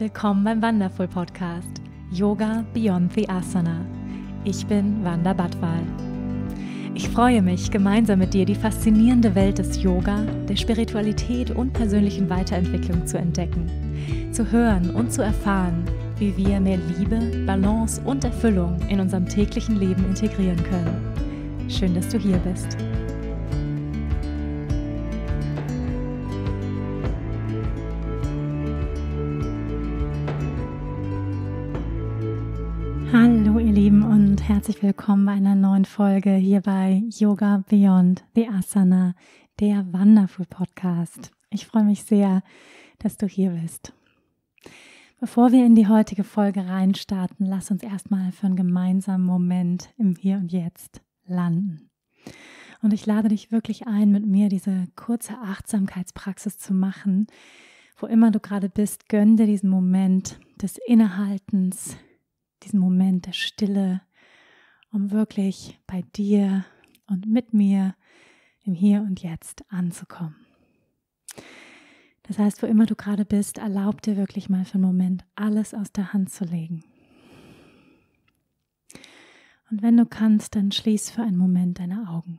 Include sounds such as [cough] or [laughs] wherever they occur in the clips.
Willkommen beim Wonderful Podcast Yoga Beyond the Asana. Ich bin Wanda Badwal. Ich freue mich, gemeinsam mit dir die faszinierende Welt des Yoga, der Spiritualität und persönlichen Weiterentwicklung zu entdecken, zu hören und zu erfahren, wie wir mehr Liebe, Balance und Erfüllung in unserem täglichen Leben integrieren können. Schön, dass du hier bist. und herzlich willkommen bei einer neuen Folge hier bei Yoga Beyond the Asana, der Wonderful Podcast. Ich freue mich sehr, dass du hier bist. Bevor wir in die heutige Folge reinstarten, lass uns erstmal für einen gemeinsamen Moment im Hier und Jetzt landen. Und ich lade dich wirklich ein, mit mir diese kurze Achtsamkeitspraxis zu machen. Wo immer du gerade bist, gönn dir diesen Moment des Innehaltens, diesen Moment der Stille, um wirklich bei dir und mit mir im Hier und Jetzt anzukommen. Das heißt, wo immer du gerade bist, erlaub dir wirklich mal für einen Moment alles aus der Hand zu legen. Und wenn du kannst, dann schließ für einen Moment deine Augen.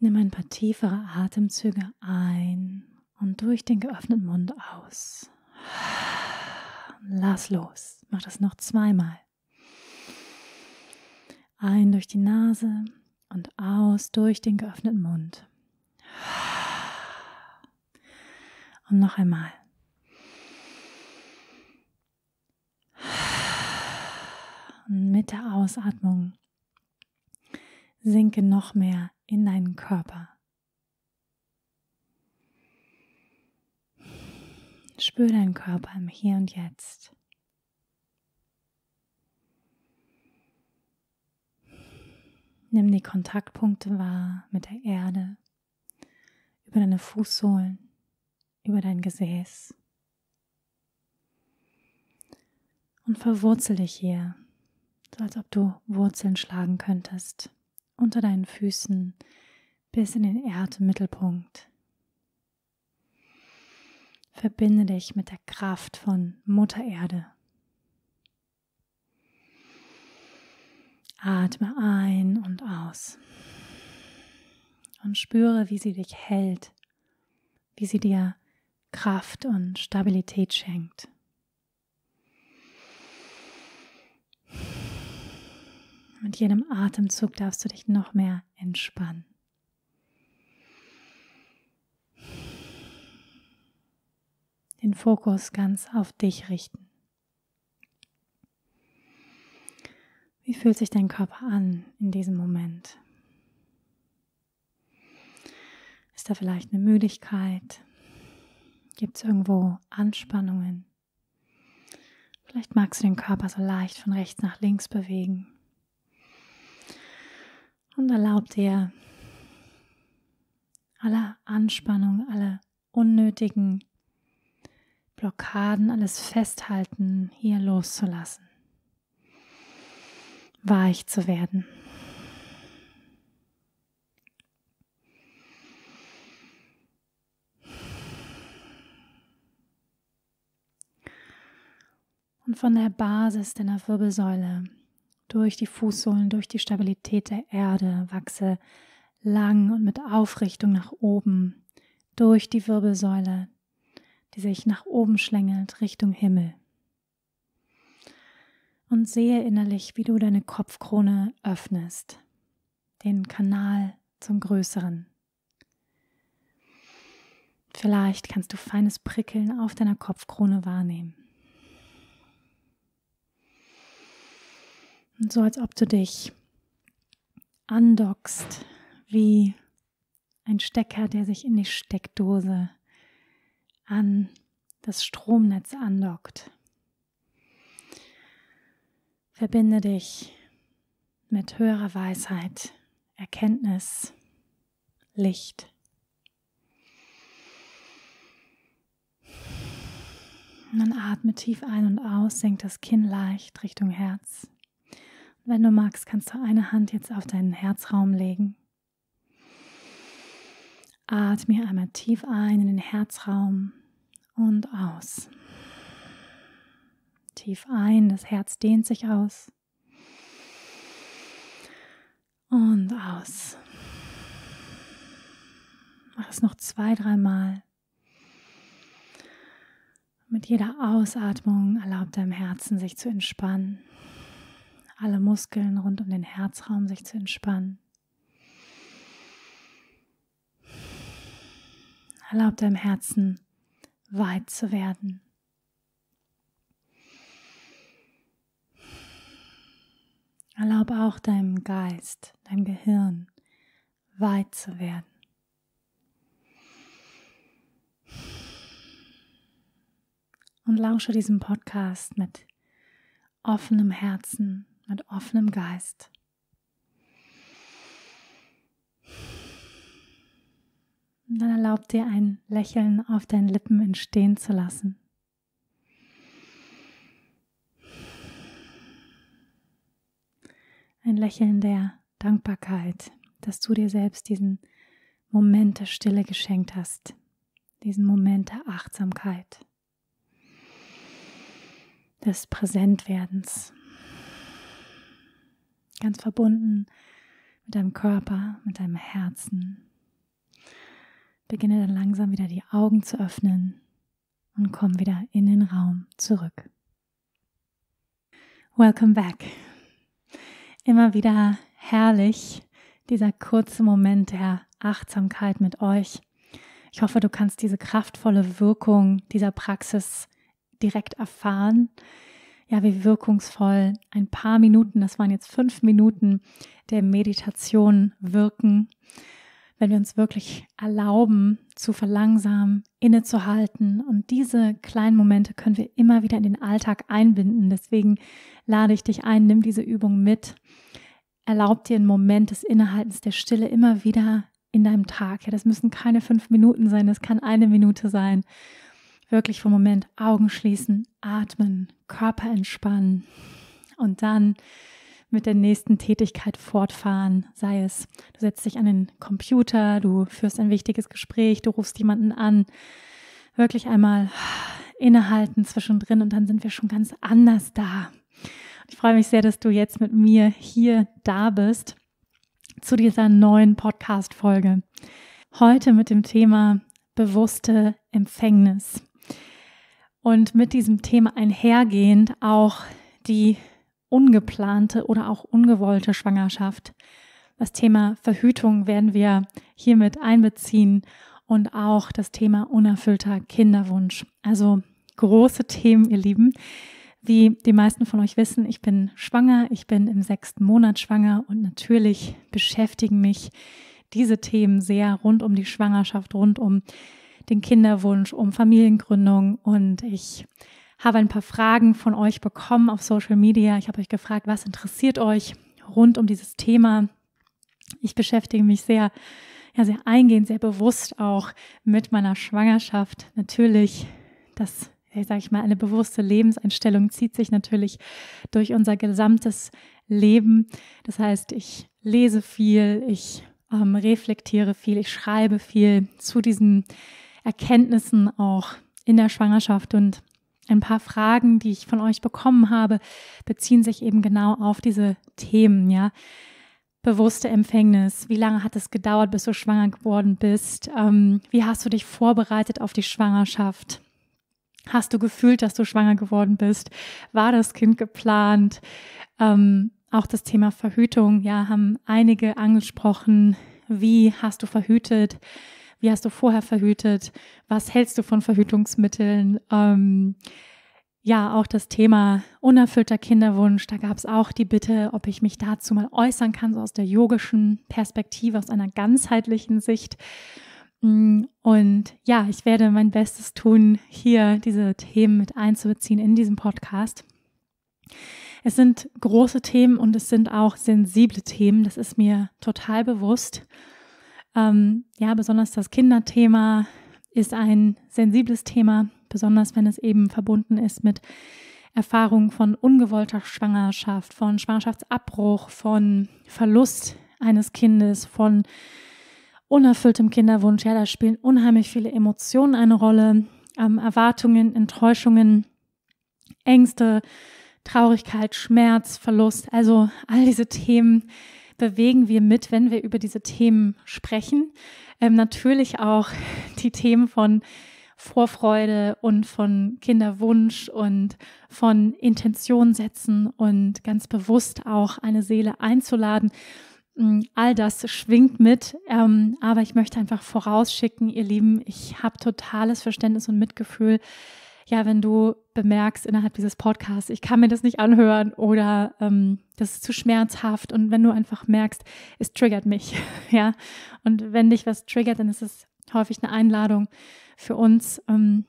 Nimm ein paar tiefere Atemzüge ein und durch den geöffneten Mund aus. Lass los. Mach das noch zweimal. Ein durch die Nase und aus durch den geöffneten Mund. Und noch einmal. Und mit der Ausatmung sinke noch mehr in deinen Körper. Spür deinen Körper im Hier und Jetzt. Nimm die Kontaktpunkte wahr mit der Erde, über deine Fußsohlen, über dein Gesäß. Und verwurzel dich hier, so als ob du Wurzeln schlagen könntest, unter deinen Füßen bis in den Erdmittelpunkt, Verbinde dich mit der Kraft von Mutter Erde. Atme ein und aus. Und spüre, wie sie dich hält, wie sie dir Kraft und Stabilität schenkt. Mit jedem Atemzug darfst du dich noch mehr entspannen. den Fokus ganz auf dich richten. Wie fühlt sich dein Körper an in diesem Moment? Ist da vielleicht eine Müdigkeit? Gibt es irgendwo Anspannungen? Vielleicht magst du den Körper so leicht von rechts nach links bewegen. Und erlaub dir, alle Anspannung, alle unnötigen Blockaden, alles Festhalten hier loszulassen, weich zu werden. Und von der Basis deiner Wirbelsäule durch die Fußsohlen, durch die Stabilität der Erde wachse lang und mit Aufrichtung nach oben durch die Wirbelsäule, die sich nach oben schlängelt Richtung Himmel. Und sehe innerlich, wie du deine Kopfkrone öffnest, den Kanal zum Größeren. Vielleicht kannst du feines Prickeln auf deiner Kopfkrone wahrnehmen. Und so als ob du dich andockst wie ein Stecker, der sich in die Steckdose an das Stromnetz andockt. Verbinde dich mit höherer Weisheit, Erkenntnis, Licht. Dann atme tief ein und aus, senk das Kinn leicht Richtung Herz. wenn du magst, kannst du eine Hand jetzt auf deinen Herzraum legen. Atme einmal tief ein in den Herzraum und aus. Tief ein, das Herz dehnt sich aus. Und aus. Mach es noch zwei, dreimal. Mit jeder Ausatmung erlaubt deinem Herzen sich zu entspannen. Alle Muskeln rund um den Herzraum sich zu entspannen. Erlaubt deinem Herzen weit zu werden. Erlaube auch deinem Geist, deinem Gehirn weit zu werden. Und lausche diesem Podcast mit offenem Herzen, mit offenem Geist. Und dann erlaubt dir ein Lächeln auf deinen Lippen entstehen zu lassen. Ein Lächeln der Dankbarkeit, dass du dir selbst diesen Moment der Stille geschenkt hast, diesen Moment der Achtsamkeit, des Präsentwerdens. Ganz verbunden mit deinem Körper, mit deinem Herzen, Beginne dann langsam wieder die Augen zu öffnen und komm wieder in den Raum zurück. Welcome back. Immer wieder herrlich, dieser kurze Moment der Achtsamkeit mit euch. Ich hoffe, du kannst diese kraftvolle Wirkung dieser Praxis direkt erfahren. Ja, wie wirkungsvoll ein paar Minuten, das waren jetzt fünf Minuten der Meditation wirken wenn wir uns wirklich erlauben, zu verlangsamen, innezuhalten. Und diese kleinen Momente können wir immer wieder in den Alltag einbinden. Deswegen lade ich dich ein, nimm diese Übung mit. Erlaub dir einen Moment des Innehaltens, der Stille immer wieder in deinem Tag. Ja, das müssen keine fünf Minuten sein, das kann eine Minute sein. Wirklich vom Moment Augen schließen, atmen, Körper entspannen und dann mit der nächsten Tätigkeit fortfahren. Sei es, du setzt dich an den Computer, du führst ein wichtiges Gespräch, du rufst jemanden an. Wirklich einmal innehalten zwischendrin und dann sind wir schon ganz anders da. Ich freue mich sehr, dass du jetzt mit mir hier da bist zu dieser neuen Podcast-Folge. Heute mit dem Thema bewusste Empfängnis. Und mit diesem Thema einhergehend auch die ungeplante oder auch ungewollte Schwangerschaft. Das Thema Verhütung werden wir hiermit einbeziehen und auch das Thema unerfüllter Kinderwunsch. Also große Themen, ihr Lieben. Wie die meisten von euch wissen, ich bin schwanger, ich bin im sechsten Monat schwanger und natürlich beschäftigen mich diese Themen sehr rund um die Schwangerschaft, rund um den Kinderwunsch, um Familiengründung und ich habe ein paar Fragen von euch bekommen auf Social Media. Ich habe euch gefragt, was interessiert euch rund um dieses Thema? Ich beschäftige mich sehr, ja, sehr eingehend, sehr bewusst auch mit meiner Schwangerschaft. Natürlich, das, sage ich mal, eine bewusste Lebenseinstellung zieht sich natürlich durch unser gesamtes Leben. Das heißt, ich lese viel, ich ähm, reflektiere viel, ich schreibe viel zu diesen Erkenntnissen auch in der Schwangerschaft und ein paar Fragen, die ich von euch bekommen habe, beziehen sich eben genau auf diese Themen, ja. Bewusste Empfängnis. Wie lange hat es gedauert, bis du schwanger geworden bist? Ähm, wie hast du dich vorbereitet auf die Schwangerschaft? Hast du gefühlt, dass du schwanger geworden bist? War das Kind geplant? Ähm, auch das Thema Verhütung, ja, haben einige angesprochen. Wie hast du verhütet? Wie hast du vorher verhütet? Was hältst du von Verhütungsmitteln? Ähm, ja, auch das Thema unerfüllter Kinderwunsch. Da gab es auch die Bitte, ob ich mich dazu mal äußern kann, so aus der yogischen Perspektive, aus einer ganzheitlichen Sicht. Mm, und ja, ich werde mein Bestes tun, hier diese Themen mit einzubeziehen in diesem Podcast. Es sind große Themen und es sind auch sensible Themen, das ist mir total bewusst. Ähm, ja, besonders das Kinderthema ist ein sensibles Thema, besonders wenn es eben verbunden ist mit Erfahrungen von ungewollter Schwangerschaft, von Schwangerschaftsabbruch, von Verlust eines Kindes, von unerfülltem Kinderwunsch. Ja, da spielen unheimlich viele Emotionen eine Rolle, ähm, Erwartungen, Enttäuschungen, Ängste, Traurigkeit, Schmerz, Verlust, also all diese Themen, bewegen wir mit, wenn wir über diese Themen sprechen. Ähm, natürlich auch die Themen von Vorfreude und von Kinderwunsch und von Intention setzen und ganz bewusst auch eine Seele einzuladen. Mm, all das schwingt mit, ähm, aber ich möchte einfach vorausschicken, ihr Lieben, ich habe totales Verständnis und Mitgefühl ja, wenn du bemerkst innerhalb dieses Podcasts, ich kann mir das nicht anhören oder ähm, das ist zu schmerzhaft und wenn du einfach merkst, es triggert mich, [laughs] ja. Und wenn dich was triggert, dann ist es häufig eine Einladung für uns, ähm,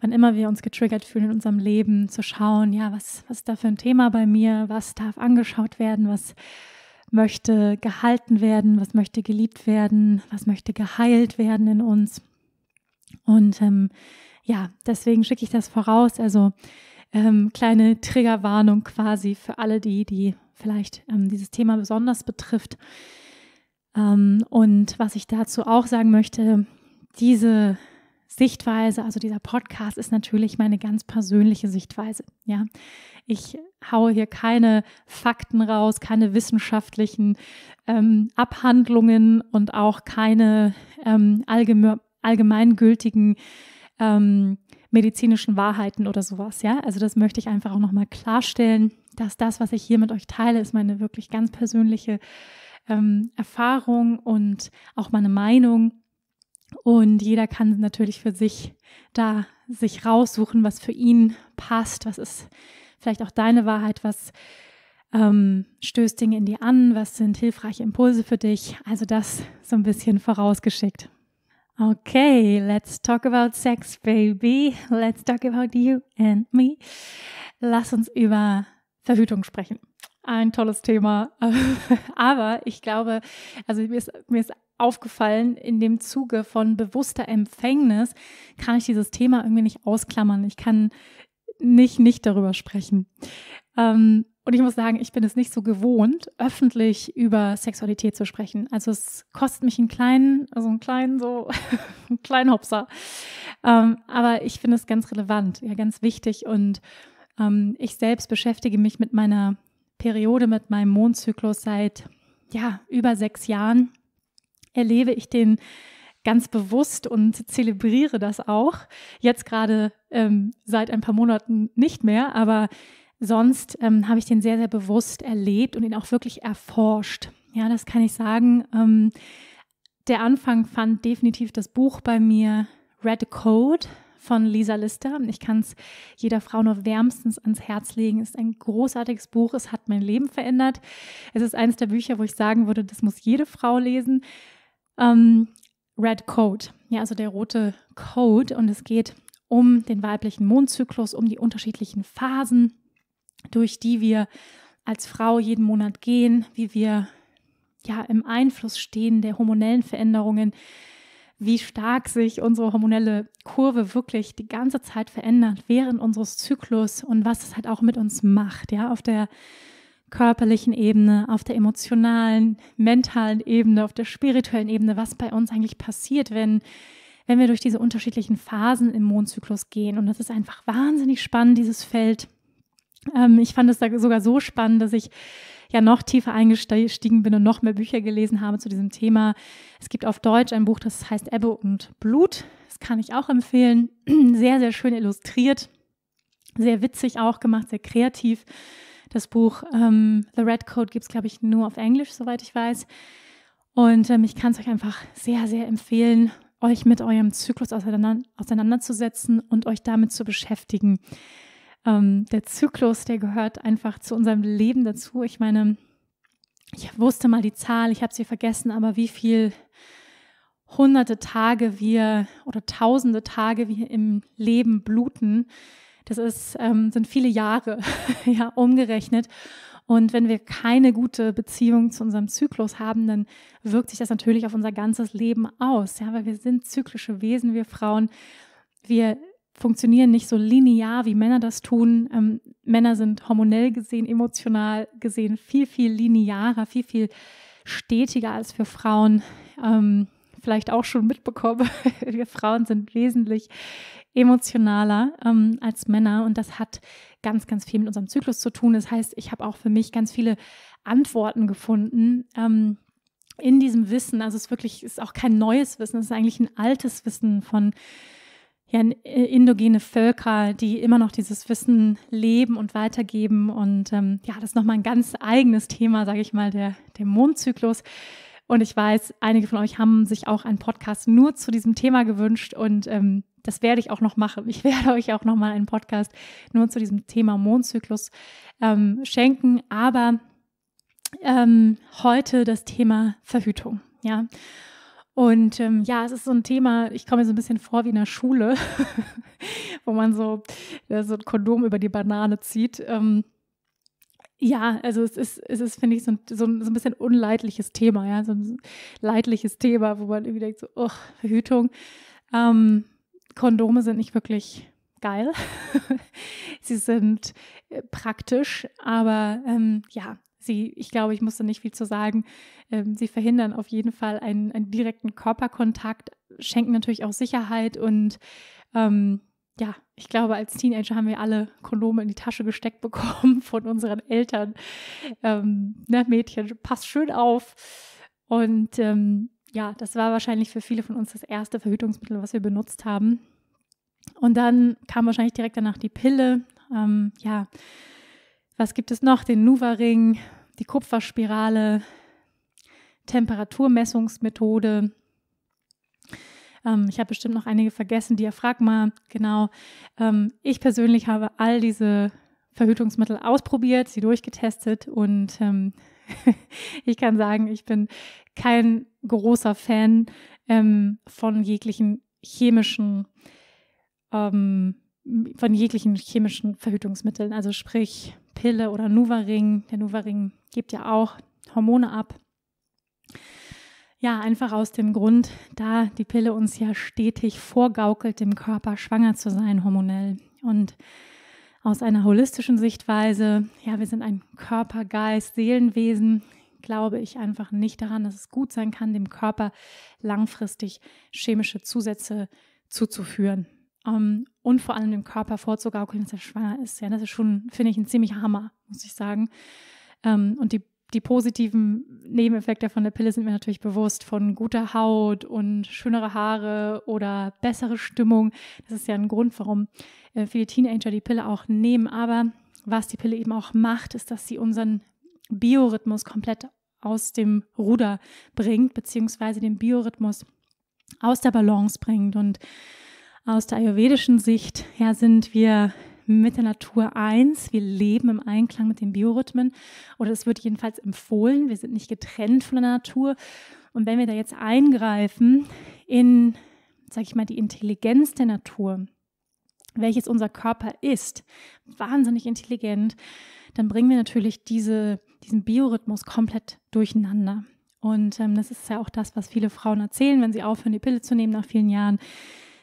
wann immer wir uns getriggert fühlen in unserem Leben, zu schauen, ja, was, was ist da für ein Thema bei mir, was darf angeschaut werden, was möchte gehalten werden, was möchte geliebt werden, was möchte geheilt werden in uns. Und ähm, ja, deswegen schicke ich das voraus. Also ähm, kleine Triggerwarnung quasi für alle die, die vielleicht ähm, dieses Thema besonders betrifft. Ähm, und was ich dazu auch sagen möchte, diese Sichtweise, also dieser Podcast ist natürlich meine ganz persönliche Sichtweise. Ja, ich haue hier keine Fakten raus, keine wissenschaftlichen ähm, Abhandlungen und auch keine ähm, allgemein, allgemeingültigen ähm, medizinischen Wahrheiten oder sowas, ja. Also das möchte ich einfach auch nochmal klarstellen, dass das, was ich hier mit euch teile, ist meine wirklich ganz persönliche ähm, Erfahrung und auch meine Meinung. Und jeder kann natürlich für sich da sich raussuchen, was für ihn passt, was ist vielleicht auch deine Wahrheit, was ähm, stößt Dinge in dir an, was sind hilfreiche Impulse für dich. Also das so ein bisschen vorausgeschickt. Okay, let's talk about sex, baby. Let's talk about you and me. Lass uns über Verhütung sprechen. Ein tolles Thema. [laughs] Aber ich glaube, also mir ist, mir ist aufgefallen, in dem Zuge von bewusster Empfängnis kann ich dieses Thema irgendwie nicht ausklammern. Ich kann nicht, nicht darüber sprechen. Ähm, und ich muss sagen, ich bin es nicht so gewohnt, öffentlich über Sexualität zu sprechen. Also es kostet mich einen kleinen, also einen kleinen, so [laughs] einen kleinen Hopser. Ähm, aber ich finde es ganz relevant, ja, ganz wichtig. Und ähm, ich selbst beschäftige mich mit meiner Periode, mit meinem Mondzyklus seit ja, über sechs Jahren. Erlebe ich den ganz bewusst und zelebriere das auch. Jetzt gerade ähm, seit ein paar Monaten nicht mehr, aber Sonst ähm, habe ich den sehr, sehr bewusst erlebt und ihn auch wirklich erforscht. Ja, das kann ich sagen. Ähm, der Anfang fand definitiv das Buch bei mir Red Code von Lisa Lister. Ich kann es jeder Frau nur wärmstens ans Herz legen. Es ist ein großartiges Buch. Es hat mein Leben verändert. Es ist eines der Bücher, wo ich sagen würde, das muss jede Frau lesen. Ähm, Red Code, ja, also der rote Code. Und es geht um den weiblichen Mondzyklus, um die unterschiedlichen Phasen durch die wir als Frau jeden Monat gehen, wie wir ja im Einfluss stehen der hormonellen Veränderungen, wie stark sich unsere hormonelle Kurve wirklich die ganze Zeit verändert während unseres Zyklus und was es halt auch mit uns macht, ja, auf der körperlichen Ebene, auf der emotionalen, mentalen Ebene, auf der spirituellen Ebene, was bei uns eigentlich passiert, wenn wenn wir durch diese unterschiedlichen Phasen im Mondzyklus gehen und das ist einfach wahnsinnig spannend dieses Feld ähm, ich fand es da sogar so spannend, dass ich ja noch tiefer eingestiegen bin und noch mehr Bücher gelesen habe zu diesem Thema. Es gibt auf Deutsch ein Buch, das heißt Ebbe und Blut. Das kann ich auch empfehlen. [clears throat] Sehr, sehr schön illustriert, sehr witzig auch gemacht, sehr kreativ. Das Buch ähm, The Red Code gibt es, glaube ich, nur auf Englisch, soweit ich weiß. Und ähm, ich kann es euch einfach sehr, sehr empfehlen, euch mit eurem Zyklus auseinander, auseinanderzusetzen und euch damit zu beschäftigen ähm, der Zyklus, der gehört einfach zu unserem Leben dazu. Ich meine, ich wusste mal die Zahl, ich habe sie vergessen, aber wie viel hunderte Tage wir oder tausende Tage wir im Leben bluten, das ist, ähm, sind viele Jahre [laughs] ja, umgerechnet. Und wenn wir keine gute Beziehung zu unserem Zyklus haben, dann wirkt sich das natürlich auf unser ganzes Leben aus. Ja, weil wir sind zyklische Wesen, wir Frauen. Wir funktionieren nicht so linear, wie Männer das tun. Ähm, Männer sind hormonell gesehen, emotional gesehen viel, viel linearer, viel, viel stetiger als für Frauen. Ähm, vielleicht auch schon mitbekommen, [laughs] wir Frauen sind wesentlich emotionaler ähm, als Männer und das hat ganz, ganz viel mit unserem Zyklus zu tun. Das heißt, ich habe auch für mich ganz viele Antworten gefunden ähm, in diesem Wissen. Also es ist wirklich, ist auch kein neues Wissen, es ist eigentlich ein altes Wissen von ja, äh, indogene Völker, die immer noch dieses Wissen leben und weitergeben. Und ähm, ja, das ist nochmal ein ganz eigenes Thema, sage ich mal, der, der Mondzyklus. Und ich weiß, einige von euch haben sich auch einen Podcast nur zu diesem Thema gewünscht und ähm, das werde ich auch noch machen. Ich [laughs] werde euch auch nochmal einen Podcast nur zu diesem Thema Mondzyklus ähm, schenken. Aber ähm, heute das Thema Verhütung. Ja. Und ähm, ja, es ist so ein Thema, ich komme mir so ein bisschen vor wie in der Schule, [laughs] wo man so, ja, äh, so ein Kondom über die Banane zieht. Ähm, ja, also es ist, es ist finde ich, so ein, so, ein, so ein bisschen unleidliches Thema, ja, so ein leidliches Thema, wo man irgendwie denkt, so, oh, Verhütung. Ähm, Kondome sind nicht wirklich geil. [laughs] Sie sind äh, praktisch, aber ähm, ja, sie, ich glaube, ich musste nicht viel zu sagen, ähm, sie verhindern auf jeden Fall einen, einen, direkten Körperkontakt, schenken natürlich auch Sicherheit und ähm, ja, ich glaube, als Teenager haben wir alle Kondome in die Tasche gesteckt [laughs] bekommen von unseren Eltern. Ähm, ne, Mädchen, passt schön auf. Und ähm, ja, das war wahrscheinlich für viele von uns das erste Verhütungsmittel, was wir benutzt haben. Und dann kam wahrscheinlich direkt danach die Pille. Ähm, ja, was gibt es noch? Den Nuva-Ring, die Kupferspirale, Temperaturmessungsmethode. Ähm, ich habe bestimmt noch einige vergessen, Diaphragma, genau. Ähm, ich persönlich habe all diese Verhütungsmittel ausprobiert, sie durchgetestet und ähm, [laughs] ich kann sagen, ich bin kein großer Fan ähm, von jeglichen chemischen ähm, von jeglichen chemischen Verhütungsmitteln, also sprich Pille oder Nuvaring. Der Nuvaring gibt ja auch Hormone ab. Ja, einfach aus dem Grund, da die Pille uns ja stetig vorgaukelt, dem Körper schwanger zu sein, hormonell. Und aus einer holistischen Sichtweise, ja, wir sind ein Körper, Geist, Seelenwesen, glaube ich einfach nicht daran, dass es gut sein kann, dem Körper langfristig chemische Zusätze zuzuführen. Um, ähm, und vor allem dem Körper vorzugaukeln, dass er schwanger ist. Ja, das ist schon, finde ich, ein ziemlich Hammer, muss ich sagen. Um, ähm, und die, die positiven Nebeneffekte von der Pille sind mir natürlich bewusst, von guter Haut und schönere Haare oder bessere Stimmung. Das ist ja ein Grund, warum äh, viele Teenager die Pille auch nehmen. Aber was die Pille eben auch macht, ist, dass sie unseren Biorhythmus komplett aus dem Ruder bringt, beziehungsweise den Biorhythmus aus der Balance bringt. Und aus der ayurvedischen Sicht ja, sind wir mit der Natur eins. Wir leben im Einklang mit den Biorhythmen. Oder es wird jedenfalls empfohlen. Wir sind nicht getrennt von der Natur. Und wenn wir da jetzt eingreifen in, sag ich mal, die Intelligenz der Natur, welches unser Körper ist, wahnsinnig intelligent, dann bringen wir natürlich diese, diesen Biorhythmus komplett durcheinander. Und ähm, das ist ja auch das, was viele Frauen erzählen, wenn sie aufhören, die Pille zu nehmen nach vielen Jahren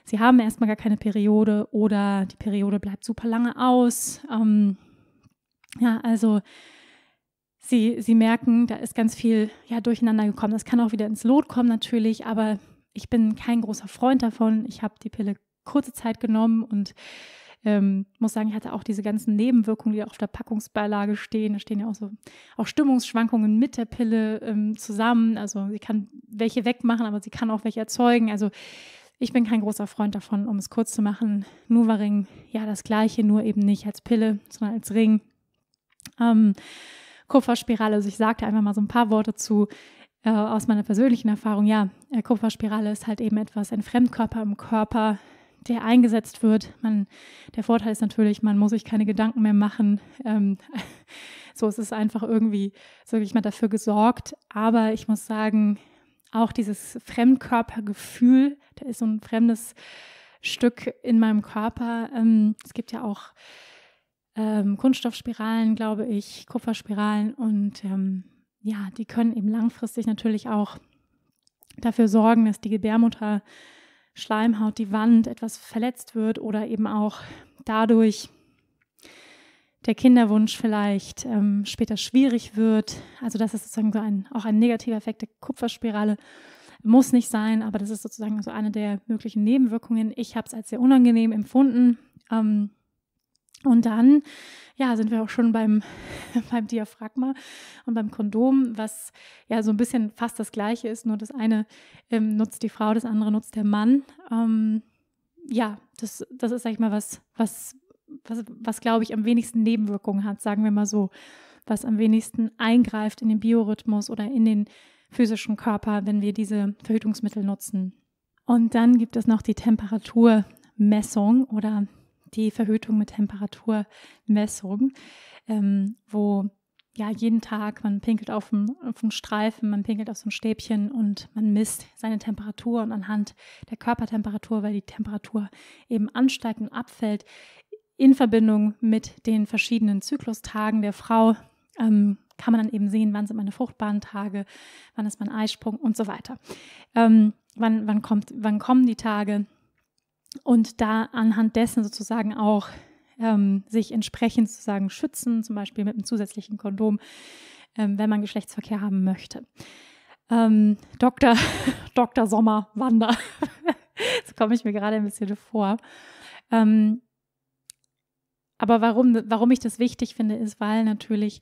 sie haben erstmal gar keine Periode oder die Periode bleibt super lange aus. Ähm, ja, also sie, sie merken, da ist ganz viel ja, durcheinander gekommen. Das kann auch wieder ins Lot kommen natürlich, aber ich bin kein großer Freund davon. Ich habe die Pille kurze Zeit genommen und ähm, muss sagen, ich hatte auch diese ganzen Nebenwirkungen, die auf der Packungsbeilage stehen. Da stehen ja auch so auch Stimmungsschwankungen mit der Pille ähm, zusammen. Also sie kann welche wegmachen, aber sie kann auch welche erzeugen. Also ich bin kein großer Freund davon, um es kurz zu machen. Nuvaring, ja, das gleiche, nur eben nicht als Pille, sondern als Ring. Ähm, Kupferspirale, also ich sagte einfach mal so ein paar Worte zu äh, aus meiner persönlichen Erfahrung. Ja, äh, Kupferspirale ist halt eben etwas, ein Fremdkörper im Körper, der eingesetzt wird. Man, der Vorteil ist natürlich, man muss sich keine Gedanken mehr machen. Ähm, [laughs] so es ist es einfach irgendwie so ich mal dafür gesorgt. Aber ich muss sagen, auch dieses Fremdkörpergefühl, da ist so ein fremdes Stück in meinem Körper. Ähm, es gibt ja auch ähm, Kunststoffspiralen, glaube ich, Kupferspiralen und ähm, ja, die können eben langfristig natürlich auch dafür sorgen, dass die Gebärmutter Schleimhaut, die Wand etwas verletzt wird oder eben auch dadurch der Kinderwunsch vielleicht ähm, später schwierig wird. Also das ist sozusagen so ein, auch ein negativer Effekt der Kupferspirale. Muss nicht sein, aber das ist sozusagen so eine der möglichen Nebenwirkungen. Ich habe es als sehr unangenehm empfunden. Ähm, und dann, ja, sind wir auch schon beim, [laughs] beim Diaphragma und beim Kondom, was ja so ein bisschen fast das Gleiche ist, nur das eine ähm, nutzt die Frau, das andere nutzt der Mann. Ähm, ja, das, das ist, sag ich mal, was, was was, was glaube ich am wenigsten Nebenwirkungen hat, sagen wir mal so, was am wenigsten eingreift in den Biorhythmus oder in den physischen Körper, wenn wir diese Verhütungsmittel nutzen. Und dann gibt es noch die Temperaturmessung oder die Verhütung mit Temperaturmessung, ähm, wo ja jeden Tag man pinkelt auf dem, auf einen Streifen, man pinkelt auf so ein Stäbchen und man misst seine Temperatur und anhand der Körpertemperatur, weil die Temperatur eben ansteigt und abfällt, in Verbindung mit den verschiedenen Zyklustagen der Frau ähm, kann man dann eben sehen, wann sind meine fruchtbaren Tage, wann ist mein Eisprung und so weiter. Ähm, wann, wann, kommt, wann kommen die Tage? Und da anhand dessen sozusagen auch ähm, sich entsprechend sozusagen schützen, zum Beispiel mit einem zusätzlichen Kondom, ähm, wenn man Geschlechtsverkehr haben möchte. Ähm, Dr. [laughs] Dr. Sommer Wander, [laughs] so komme ich mir gerade ein bisschen vor. Ähm, aber warum, warum ich das wichtig finde, ist, weil natürlich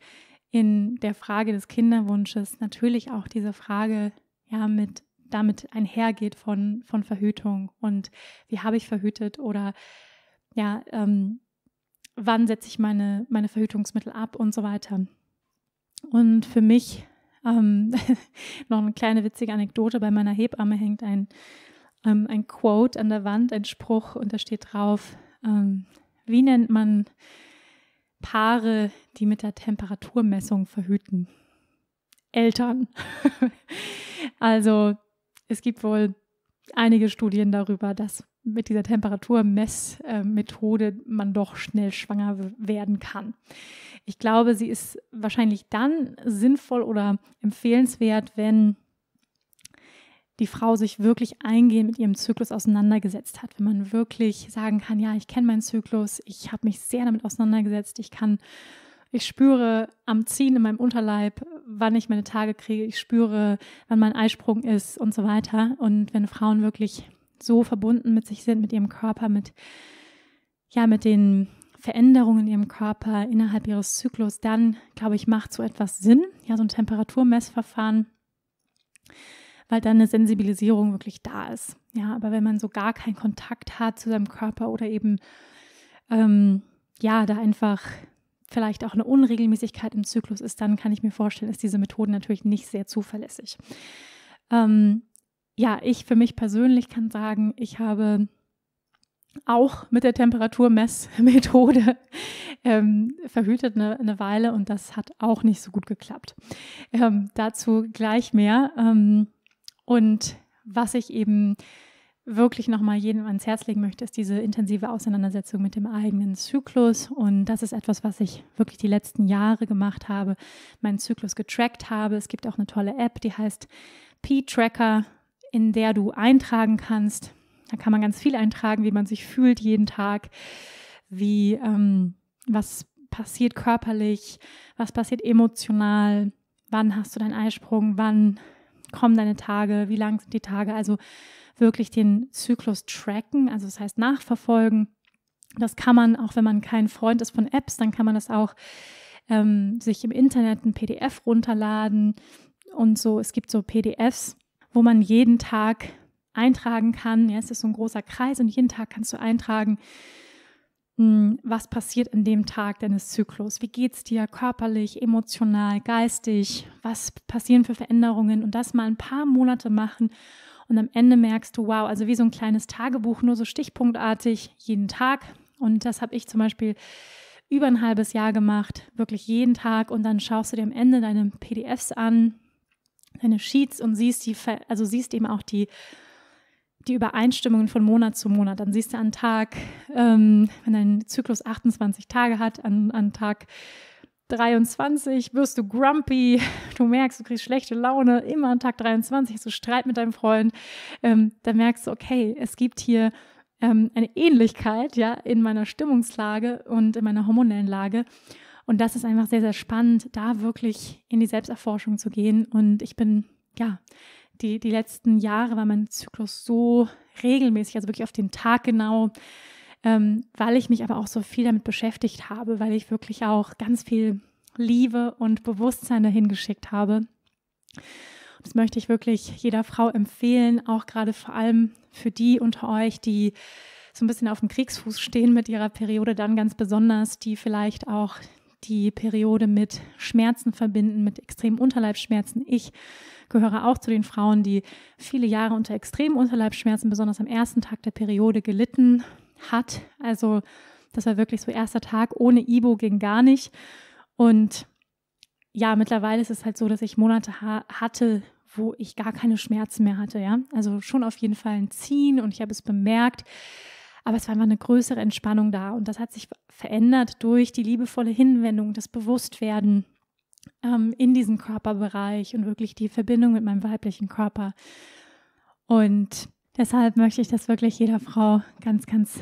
in der Frage des Kinderwunsches natürlich auch diese Frage ja mit damit einhergeht von, von Verhütung und wie habe ich verhütet oder ja, ähm, wann setze ich meine, meine Verhütungsmittel ab und so weiter. Und für mich ähm, [laughs] noch eine kleine witzige Anekdote. Bei meiner Hebamme hängt ein, ähm, ein Quote an der Wand, ein Spruch, und da steht drauf, ähm, wie nennt man Paare, die mit der Temperaturmessung verhüten? Eltern. [laughs] also es gibt wohl einige Studien darüber, dass mit dieser Temperaturmessmethode man doch schnell schwanger werden kann. Ich glaube, sie ist wahrscheinlich dann sinnvoll oder empfehlenswert, wenn die Frau sich wirklich eingehend mit ihrem Zyklus auseinandergesetzt hat. Wenn man wirklich sagen kann, ja, ich kenne meinen Zyklus, ich habe mich sehr damit auseinandergesetzt, ich kann, ich spüre am Ziehen in meinem Unterleib, wann ich meine Tage kriege, ich spüre, wann mein Eisprung ist und so weiter. Und wenn Frauen wirklich so verbunden mit sich sind, mit ihrem Körper, mit ja, mit den Veränderungen in ihrem Körper innerhalb ihres Zyklus, dann glaube ich, macht so etwas Sinn. Ja, so ein Temperaturmessverfahren weil dann eine Sensibilisierung wirklich da ist. Ja, aber wenn man so gar keinen Kontakt hat zu seinem Körper oder eben ähm, ja, da einfach vielleicht auch eine Unregelmäßigkeit im Zyklus ist, dann kann ich mir vorstellen, ist diese Methode natürlich nicht sehr zuverlässig. Ähm, ja, ich für mich persönlich kann sagen, ich habe auch mit der Temperaturmessmethode [laughs] ähm, verhütet eine, eine, Weile und das hat auch nicht so gut geklappt. Ähm, dazu gleich mehr. Ähm, und was ich eben wirklich nochmal jedem ans Herz legen möchte, ist diese intensive Auseinandersetzung mit dem eigenen Zyklus. Und das ist etwas, was ich wirklich die letzten Jahre gemacht habe, meinen Zyklus getrackt habe. Es gibt auch eine tolle App, die heißt P-Tracker, in der du eintragen kannst. Da kann man ganz viel eintragen, wie man sich fühlt jeden Tag, wie ähm, was passiert körperlich, was passiert emotional, wann hast du deinen Eisprung, wann kommen deine Tage, wie lang sind die Tage, also wirklich den Zyklus tracken, also das heißt nachverfolgen. Das kann man, auch wenn man kein Freund ist von Apps, dann kann man das auch ähm, sich im Internet ein PDF runterladen und so. Es gibt so PDFs, wo man jeden Tag eintragen kann. Ja, es ist so ein großer Kreis und jeden Tag kannst du eintragen, hm, was passiert in dem Tag deines Zyklus? Wie geht es dir körperlich, emotional, geistig? Was passieren für Veränderungen? Und das mal ein paar Monate machen. Und am Ende merkst du, wow, also wie so ein kleines Tagebuch, nur so stichpunktartig, jeden Tag. Und das habe ich zum Beispiel über ein halbes Jahr gemacht, wirklich jeden Tag. Und dann schaust du dir am Ende deine PDFs an, deine Sheets und siehst die, also siehst eben auch die die Übereinstimmungen von Monat zu Monat. Dann siehst du an Tag, ähm, wenn dein Zyklus 28 Tage hat, an, an Tag 23 wirst du grumpy, du merkst, du kriegst schlechte Laune, immer an Tag 23 hast du Streit mit deinem Freund, ähm, dann merkst du, okay, es gibt hier ähm, eine Ähnlichkeit, ja, in meiner Stimmungslage und in meiner hormonellen Lage. Und das ist einfach sehr, sehr spannend, da wirklich in die Selbsterforschung zu gehen. Und ich bin, ja, die, die letzten Jahre war mein Zyklus so regelmäßig, also wirklich auf den Tag genau, ähm, weil ich mich aber auch so viel damit beschäftigt habe, weil ich wirklich auch ganz viel Liebe und Bewusstsein dahin geschickt habe. Das möchte ich wirklich jeder Frau empfehlen, auch gerade vor allem für die unter euch, die so ein bisschen auf dem Kriegsfuß stehen mit ihrer Periode, dann ganz besonders, die vielleicht auch die Periode mit Schmerzen verbinden, mit extremen Unterleibsschmerzen. Ich gehöre auch zu den Frauen, die viele Jahre unter extremen Unterleibsschmerzen, besonders am ersten Tag der Periode, gelitten hat. Also das war wirklich so erster Tag ohne Ibo ging gar nicht. Und ja, mittlerweile ist es halt so, dass ich Monate ha hatte, wo ich gar keine Schmerzen mehr hatte, ja. Also schon auf jeden Fall ein Ziehen und ich habe es bemerkt, aber es war einfach eine größere Entspannung da und das hat sich verändert durch die liebevolle Hinwendung, das Bewusstwerden ähm, in diesem Körperbereich und wirklich die Verbindung mit meinem weiblichen Körper. Und deshalb möchte ich das wirklich jeder Frau ganz, ganz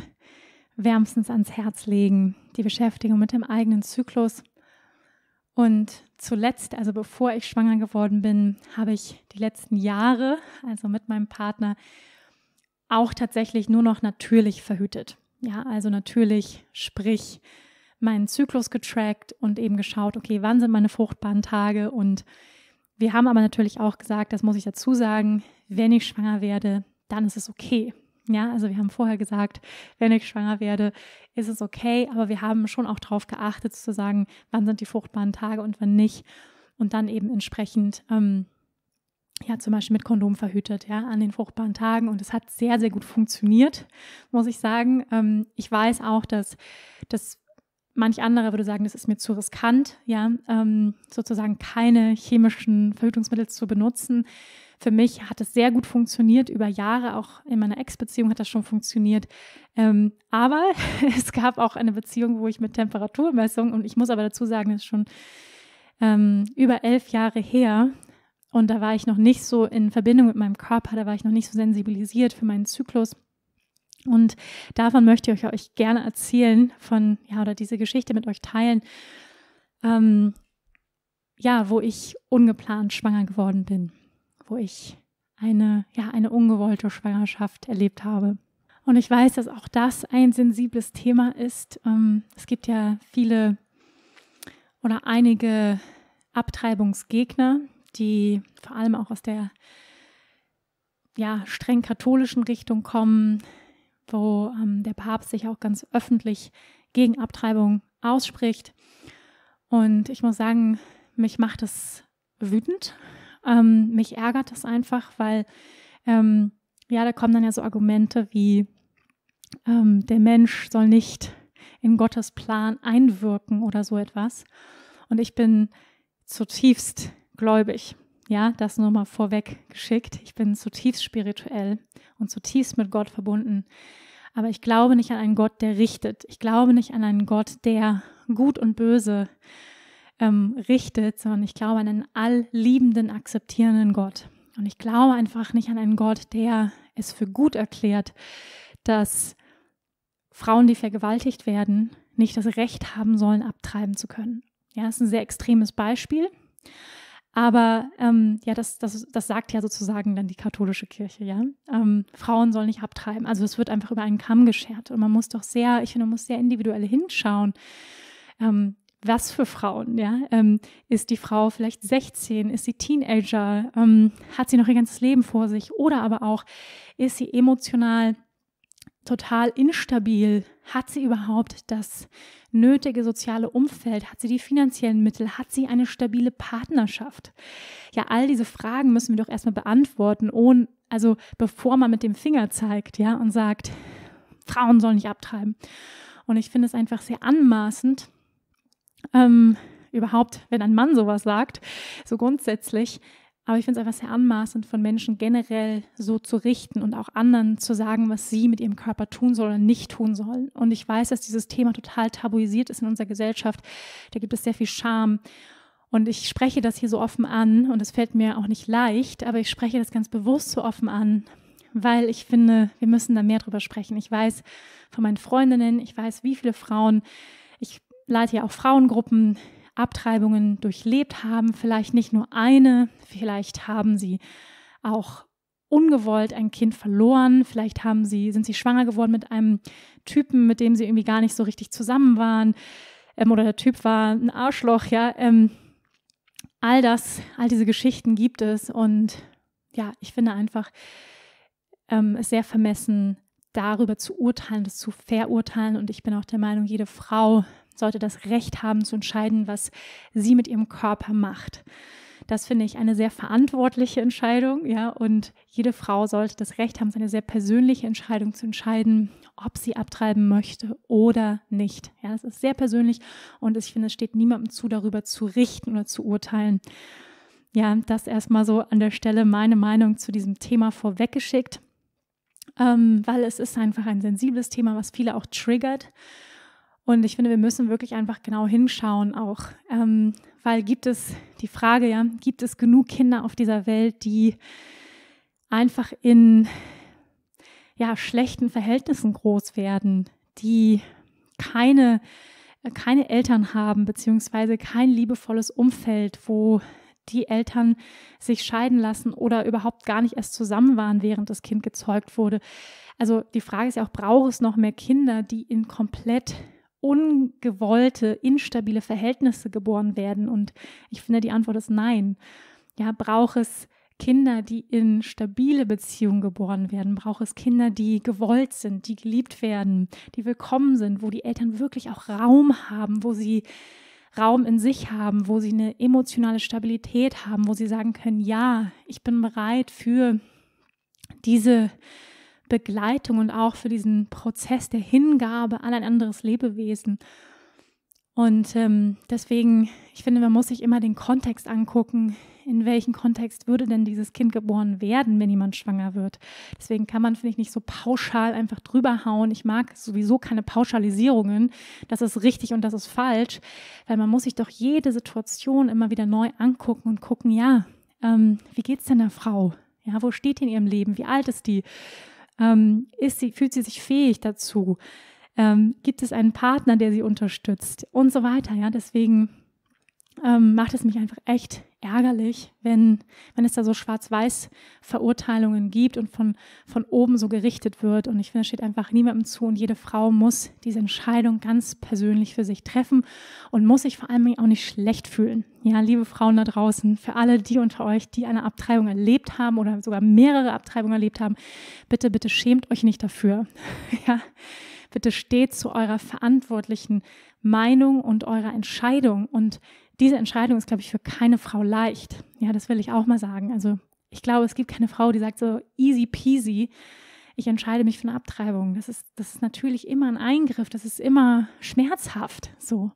wärmstens ans Herz legen, die Beschäftigung mit dem eigenen Zyklus. Und zuletzt, also bevor ich schwanger geworden bin, habe ich die letzten Jahre, also mit meinem Partner, auch tatsächlich nur noch natürlich verhütet. Ja, also natürlich, sprich, meinen Zyklus getrackt und eben geschaut, okay, wann sind meine fruchtbaren Tage? Und wir haben aber natürlich auch gesagt, das muss ich dazu sagen, wenn ich schwanger werde, dann ist es okay. Ja, also wir haben vorher gesagt, wenn ich schwanger werde, ist es okay, aber wir haben schon auch darauf geachtet zu sagen, wann sind die fruchtbaren Tage und wann nicht. Und dann eben entsprechend ähm, ja, zum Beispiel mit Kondom verhütet, ja, an den fruchtbaren Tagen. Und es hat sehr, sehr gut funktioniert, muss ich sagen. Ähm, ich weiß auch, dass, dass manch anderer würde sagen, das ist mir zu riskant, ja, ähm, sozusagen keine chemischen Verhütungsmittel zu benutzen. Für mich hat es sehr gut funktioniert über Jahre, auch in meiner Ex-Beziehung hat das schon funktioniert. Ähm, aber [laughs] es gab auch eine Beziehung, wo ich mit Temperaturmessung, und ich muss aber dazu sagen, das ist schon ähm, über elf Jahre her, und da war ich noch nicht so in Verbindung mit meinem Körper, da war ich noch nicht so sensibilisiert für meinen Zyklus. Und davon möchte ich euch gerne erzählen, von, ja, oder diese Geschichte mit euch teilen, ähm, ja, wo ich ungeplant schwanger geworden bin, wo ich eine, ja, eine ungewollte Schwangerschaft erlebt habe. Und ich weiß, dass auch das ein sensibles Thema ist. Ähm, es gibt ja viele oder einige Abtreibungsgegner, die vor allem auch aus der ja, streng katholischen Richtung kommen, wo ähm, der Papst sich auch ganz öffentlich gegen Abtreibung ausspricht. Und ich muss sagen, mich macht es wütend. Ähm, mich ärgert das einfach, weil ähm, ja, da kommen dann ja so Argumente wie ähm, der Mensch soll nicht in Gottes Plan einwirken oder so etwas. Und ich bin zutiefst gläubig. Ja, das nur mal vorweg geschickt. Ich bin zutiefst spirituell und zutiefst mit Gott verbunden. Aber ich glaube nicht an einen Gott, der richtet. Ich glaube nicht an einen Gott, der gut und böse ähm, richtet, sondern ich glaube an einen allliebenden, akzeptierenden Gott. Und ich glaube einfach nicht an einen Gott, der es für gut erklärt, dass Frauen, die vergewaltigt werden, nicht das Recht haben sollen, abtreiben zu können. Ja, das ist ein sehr extremes Beispiel. Aber ähm, ja, das, das, das sagt ja sozusagen dann die katholische Kirche, ja. Ähm, Frauen sollen nicht abtreiben. Also es wird einfach über einen Kamm geschert. Und man muss doch sehr, ich finde, man muss sehr individuell hinschauen. Ähm, was für Frauen, ja? Ähm, ist die Frau vielleicht 16? Ist sie Teenager? Ähm, hat sie noch ihr ganzes Leben vor sich? Oder aber auch, ist sie emotional total instabil? Hat sie überhaupt das nötige soziale Umfeld? Hat sie die finanziellen Mittel? Hat sie eine stabile Partnerschaft? Ja, all diese Fragen müssen wir doch erstmal beantworten, ohne, also bevor man mit dem Finger zeigt, ja, und sagt, Frauen sollen nicht abtreiben. Und ich finde es einfach sehr anmaßend, ähm, überhaupt, wenn ein Mann sowas sagt, so grundsätzlich, aber ich finde es einfach sehr anmaßend, von Menschen generell so zu richten und auch anderen zu sagen, was sie mit ihrem Körper tun sollen oder nicht tun sollen. Und ich weiß, dass dieses Thema total tabuisiert ist in unserer Gesellschaft. Da gibt es sehr viel Scham. Und ich spreche das hier so offen an und es fällt mir auch nicht leicht, aber ich spreche das ganz bewusst so offen an, weil ich finde, wir müssen da mehr drüber sprechen. Ich weiß von meinen Freundinnen, ich weiß, wie viele Frauen, ich leite ja auch Frauengruppen, Abtreibungen durchlebt haben, vielleicht nicht nur eine, vielleicht haben sie auch ungewollt ein Kind verloren, vielleicht haben sie, sind sie schwanger geworden mit einem Typen, mit dem sie irgendwie gar nicht so richtig zusammen waren, ähm, oder der Typ war ein Arschloch, ja. Ähm, all das, all diese Geschichten gibt es und ja, ich finde einfach ähm, es sehr vermessen, darüber zu urteilen, das zu verurteilen und ich bin auch der Meinung, jede Frau sollte das Recht haben zu entscheiden, was sie mit ihrem Körper macht. Das finde ich eine sehr verantwortliche Entscheidung, ja, und jede Frau sollte das Recht haben, seine sehr persönliche Entscheidung zu entscheiden, ob sie abtreiben möchte oder nicht. Ja, das ist sehr persönlich und ich finde, es steht niemandem zu, darüber zu richten oder zu urteilen. Ja, das erstmal so an der Stelle meine Meinung zu diesem Thema vorweggeschickt, ähm, weil es ist einfach ein sensibles Thema, was viele auch triggert. Und ich finde, wir müssen wirklich einfach genau hinschauen auch, ähm, weil gibt es die Frage, ja, gibt es genug Kinder auf dieser Welt, die einfach in ja, schlechten Verhältnissen groß werden, die keine, äh, keine Eltern haben, beziehungsweise kein liebevolles Umfeld, wo die Eltern sich scheiden lassen oder überhaupt gar nicht erst zusammen waren, während das Kind gezeugt wurde. Also die Frage ist ja auch, braucht es noch mehr Kinder, die in komplett ungewollte, instabile Verhältnisse geboren werden? Und ich finde, die Antwort ist nein. Ja, braucht es Kinder, die in stabile Beziehungen geboren werden? Braucht es Kinder, die gewollt sind, die geliebt werden, die willkommen sind, wo die Eltern wirklich auch Raum haben, wo sie Raum in sich haben, wo sie eine emotionale Stabilität haben, wo sie sagen können, ja, ich bin bereit für diese Begleitung und auch für diesen Prozess der Hingabe an ein anderes Lebewesen. Und ähm, deswegen, ich finde, man muss sich immer den Kontext angucken, in welchem Kontext würde denn dieses Kind geboren werden, wenn jemand schwanger wird. Deswegen kann man, finde ich, nicht so pauschal einfach drüber hauen. Ich mag sowieso keine Pauschalisierungen, das ist richtig und das ist falsch, weil man muss sich doch jede Situation immer wieder neu angucken und gucken, ja, ähm, wie es denn der Frau? Ja, wo steht die in ihrem Leben? Wie alt ist die? Ähm, ist sie, fühlt sie sich fähig dazu? Ähm, gibt es einen Partner, der sie unterstützt? Und so weiter. Ja, deswegen ähm, macht es mich einfach echt ärgerlich, wenn, wenn es da so schwarz-weiß Verurteilungen gibt und von, von oben so gerichtet wird. Und ich finde, es steht einfach niemandem zu und jede Frau muss diese Entscheidung ganz persönlich für sich treffen und muss sich vor allem auch nicht schlecht fühlen. Ja, liebe Frauen da draußen, für alle die unter euch, die eine Abtreibung erlebt haben oder sogar mehrere Abtreibungen erlebt haben, bitte, bitte schämt euch nicht dafür. [laughs] ja. Bitte steht zu eurer verantwortlichen Meinung und eurer Entscheidung und diese Entscheidung ist, glaube ich, für keine Frau leicht. Ja, das will ich auch mal sagen. Also ich glaube, es gibt keine Frau, die sagt so easy peasy, ich entscheide mich für eine Abtreibung. Das ist, das ist natürlich immer ein Eingriff, das ist immer schmerzhaft so.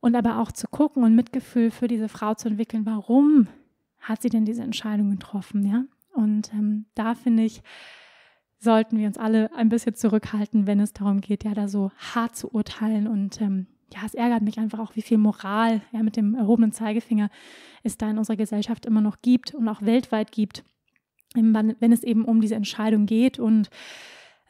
Und aber auch zu gucken und Mitgefühl für diese Frau zu entwickeln, warum hat sie denn diese Entscheidung getroffen, ja? Und ähm, da finde ich, sollten wir uns alle ein bisschen zurückhalten, wenn es darum geht, ja, da so hart zu urteilen und ähm, ja, es ärgert mich einfach auch, wie viel Moral ja, mit dem erhobenen Zeigefinger es da in unserer Gesellschaft immer noch gibt und auch weltweit gibt, ähm, wenn es eben um diese Entscheidung geht. Und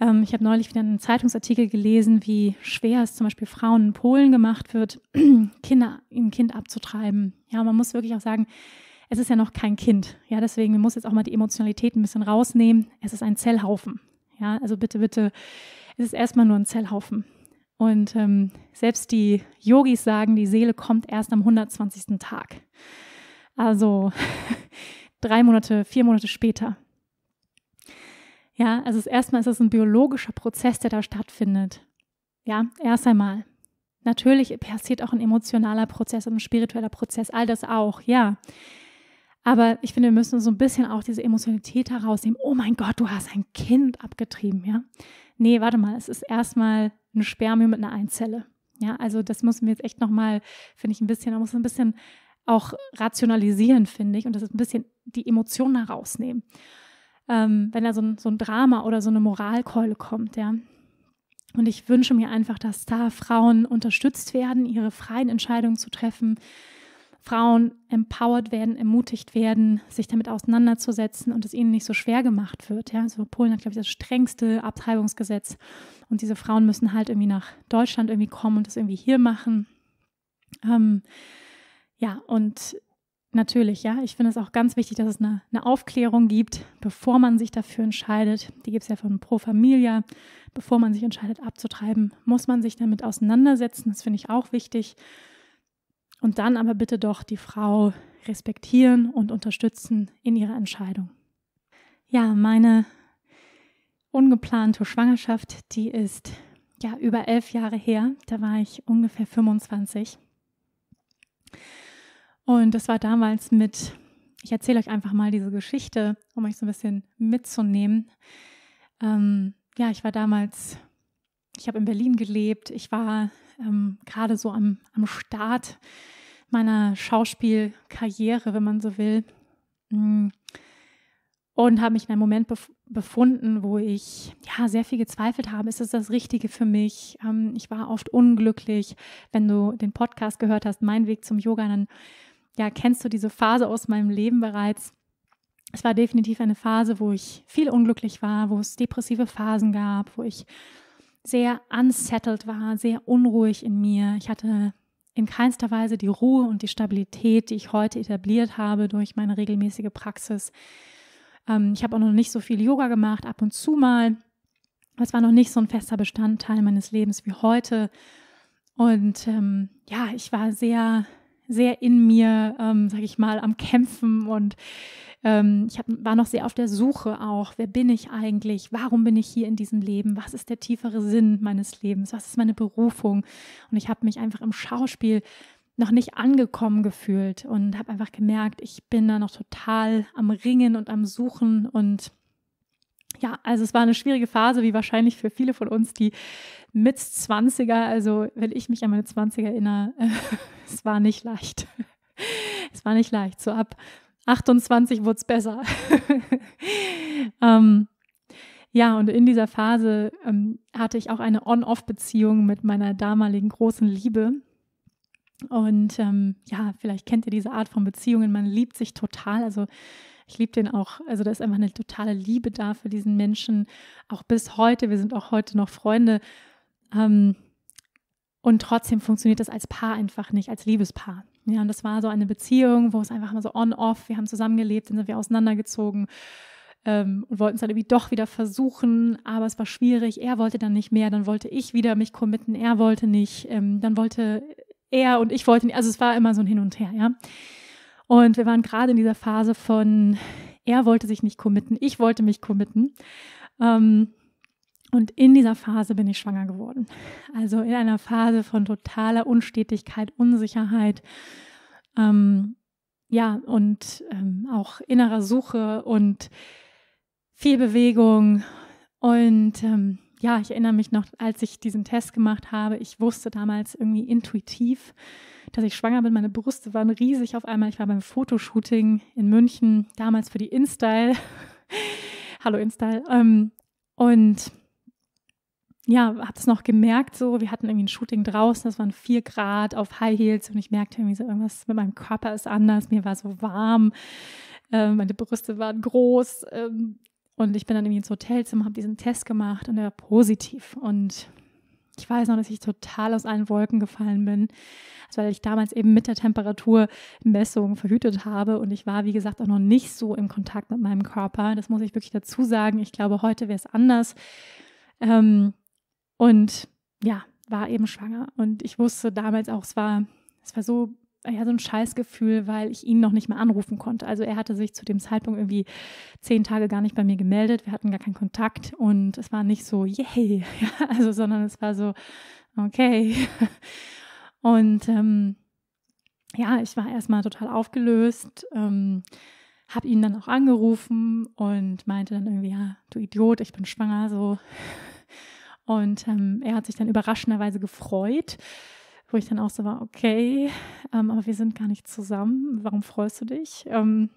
ähm, ich habe neulich wieder einen Zeitungsartikel gelesen, wie schwer es zum Beispiel Frauen in Polen gemacht wird, [clears throat] Kinder, ein Kind abzutreiben. Ja, man muss wirklich auch sagen, es ist ja noch kein Kind. Ja, deswegen man muss jetzt auch mal die Emotionalität ein bisschen rausnehmen. Es ist ein Zellhaufen. Ja, also bitte, bitte, es ist erstmal nur ein Zellhaufen. Und ähm, selbst die Yogis sagen, die Seele kommt erst am 120. Tag. Also [laughs] drei Monate, vier Monate später. Ja, also erstmal ist das ein biologischer Prozess, der da stattfindet. Ja, erst einmal. Natürlich passiert auch ein emotionaler Prozess und ein spiritueller Prozess, all das auch, ja. Aber ich finde, wir müssen so ein bisschen auch diese Emotionalität herausnehmen. Oh mein Gott, du hast ein Kind abgetrieben, ja. Nee, warte mal, es ist erstmal ein Spermium mit einer Einzelle. Ja, also das müssen wir jetzt echt nochmal, finde ich, ein bisschen, da muss ein bisschen auch rationalisieren, finde ich, und das ist ein bisschen die Emotionen herausnehmen. Ähm, wenn da so ein, so ein Drama oder so eine Moralkeule kommt, ja. Und ich wünsche mir einfach, dass da Frauen unterstützt werden, ihre freien Entscheidungen zu treffen, Frauen empowered werden, ermutigt werden, sich damit auseinanderzusetzen und es ihnen nicht so schwer gemacht wird. Ja? Also Polen hat, glaube ich, das strengste Abtreibungsgesetz und diese Frauen müssen halt irgendwie nach Deutschland irgendwie kommen und das irgendwie hier machen. Ähm, ja, und natürlich, ja, ich finde es auch ganz wichtig, dass es eine, eine Aufklärung gibt, bevor man sich dafür entscheidet. Die gibt es ja von Pro Familia. Bevor man sich entscheidet, abzutreiben, muss man sich damit auseinandersetzen. Das finde ich auch wichtig. Und dann aber bitte doch die Frau respektieren und unterstützen in ihrer Entscheidung. Ja, meine ungeplante Schwangerschaft, die ist ja über elf Jahre her. Da war ich ungefähr 25. Und das war damals mit, ich erzähle euch einfach mal diese Geschichte, um euch so ein bisschen mitzunehmen. Ähm, ja, ich war damals, ich habe in Berlin gelebt, ich war ähm, gerade so am, am Start meiner Schauspielkarriere, wenn man so will. Mm. Und habe mich in einem Moment bef befunden, wo ich ja sehr viel gezweifelt habe. Ist es das Richtige für mich? Ähm, ich war oft unglücklich. Wenn du den Podcast gehört hast, Mein Weg zum Yoga, dann ja, kennst du diese Phase aus meinem Leben bereits. Es war definitiv eine Phase, wo ich viel unglücklich war, wo es depressive Phasen gab, wo ich sehr unsettled war, sehr unruhig in mir. Ich hatte in keinster Weise die Ruhe und die Stabilität, die ich heute etabliert habe durch meine regelmäßige Praxis. Ähm, ich habe auch noch nicht so viel Yoga gemacht, ab und zu mal. Es war noch nicht so ein fester Bestandteil meines Lebens wie heute. Und ähm, ja, ich war sehr, sehr in mir, ähm, sag ich mal, am Kämpfen und ähm, ich hab, war noch sehr auf der Suche auch, wer bin ich eigentlich? Warum bin ich hier in diesem Leben? Was ist der tiefere Sinn meines Lebens? Was ist meine Berufung? Und ich habe mich einfach im Schauspiel noch nicht angekommen gefühlt und habe einfach gemerkt, ich bin da noch total am Ringen und am Suchen und ja, also es war eine schwierige Phase, wie wahrscheinlich für viele von uns, die mit 20er, also wenn ich mich an meine 20er erinnere, [laughs] es war nicht leicht. [laughs] es war nicht leicht. So ab 28 wurde es besser. [laughs] ähm, ja, und in dieser Phase ähm, hatte ich auch eine On-Off-Beziehung mit meiner damaligen großen Liebe. Und ähm, ja, vielleicht kennt ihr diese Art von Beziehungen. Man liebt sich total. Also ich liebe den auch. Also da ist einfach eine totale Liebe da für diesen Menschen. Auch bis heute. Wir sind auch heute noch Freunde. Ähm, und trotzdem funktioniert das als Paar einfach nicht, als Liebespaar. Ja, und das war so eine Beziehung, wo es einfach mal so on-off, wir haben zusammengelebt, dann sind wir auseinandergezogen ähm, und wollten es dann irgendwie doch wieder versuchen, aber es war schwierig. Er wollte dann nicht mehr, dann wollte ich wieder mich committen, er wollte nicht, ähm, dann wollte er und ich wollte nicht. Also es war immer so ein Hin und Her, ja. Und wir waren gerade in dieser Phase von, er wollte sich nicht committen, ich wollte mich committen. Ähm, und in dieser Phase bin ich schwanger geworden. Also in einer Phase von totaler Unstetigkeit, Unsicherheit, ähm, ja, und ähm, auch innerer Suche und viel Bewegung. Und ähm, ja, ich erinnere mich noch, als ich diesen Test gemacht habe, ich wusste damals irgendwie intuitiv, dass ich schwanger bin. Meine Brüste waren riesig auf einmal. Ich war beim Fotoshooting in München, damals für die InStyle. [laughs] Hallo InStyle. Ähm, und ja, habe das noch gemerkt, so, wir hatten irgendwie ein Shooting draußen, das waren vier Grad auf High Heels und ich merkte irgendwie so, irgendwas mit meinem Körper ist anders, mir war so warm, äh, meine Brüste waren groß ähm, und ich bin dann irgendwie ins Hotelzimmer, habe diesen Test gemacht und er war positiv und ich weiß noch, dass ich total aus allen Wolken gefallen bin, also weil ich damals eben mit der Temperaturmessung verhütet habe und ich war, wie gesagt, auch noch nicht so im Kontakt mit meinem Körper. Das muss ich wirklich dazu sagen. Ich glaube, heute wäre es anders. Ähm, und ja, war eben schwanger. Und ich wusste damals auch, es war, es war so, ja, so ein Scheißgefühl, weil ich ihn noch nicht mehr anrufen konnte. Also er hatte sich zu dem Zeitpunkt irgendwie zehn Tage gar nicht bei mir gemeldet. Wir hatten gar keinen Kontakt und es war nicht so, yay, [laughs] ja, also, sondern es war so, okay. [laughs] Und ähm, ja, ich war erstmal total aufgelöst, ähm, habe ihn dann auch angerufen und meinte dann irgendwie, ja, du Idiot, ich bin schwanger, so und ähm, er hat sich dann überraschenderweise gefreut, wo ich dann auch so war, okay, ähm, aber wir sind gar nicht zusammen, warum freust du dich? Ähm,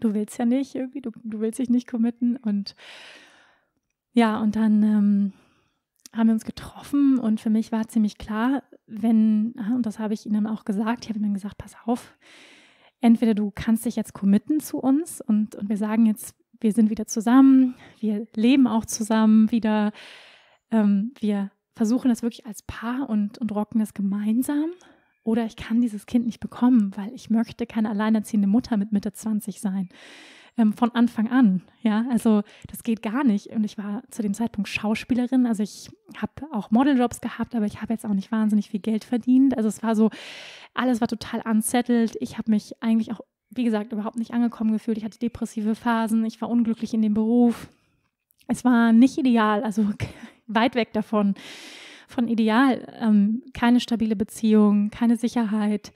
du willst ja nicht irgendwie, du, du, willst dich nicht committen. Und ja, und dann ähm, haben wir uns getroffen und für mich war ziemlich klar, wenn, ah, und das habe ich ihm dann auch gesagt, ich habe ihm gesagt, pass auf, entweder du kannst dich jetzt committen zu uns und, und wir sagen jetzt, wir sind wieder zusammen, wir leben auch zusammen wieder, ähm, wir versuchen das wirklich als Paar und, und rocken das gemeinsam. Oder ich kann dieses Kind nicht bekommen, weil ich möchte keine alleinerziehende Mutter mit Mitte 20 sein. Ähm, von Anfang an. Ja, also das geht gar nicht. Und ich war zu dem Zeitpunkt Schauspielerin. Also ich habe auch Modeljobs gehabt, aber ich habe jetzt auch nicht wahnsinnig viel Geld verdient. Also es war so, alles war total unsettled. Ich habe mich eigentlich auch, wie gesagt, überhaupt nicht angekommen gefühlt. Ich hatte depressive Phasen. Ich war unglücklich in dem Beruf es war nicht ideal, also [laughs] weit weg davon, von ideal. Ähm, keine stabile Beziehung, keine Sicherheit.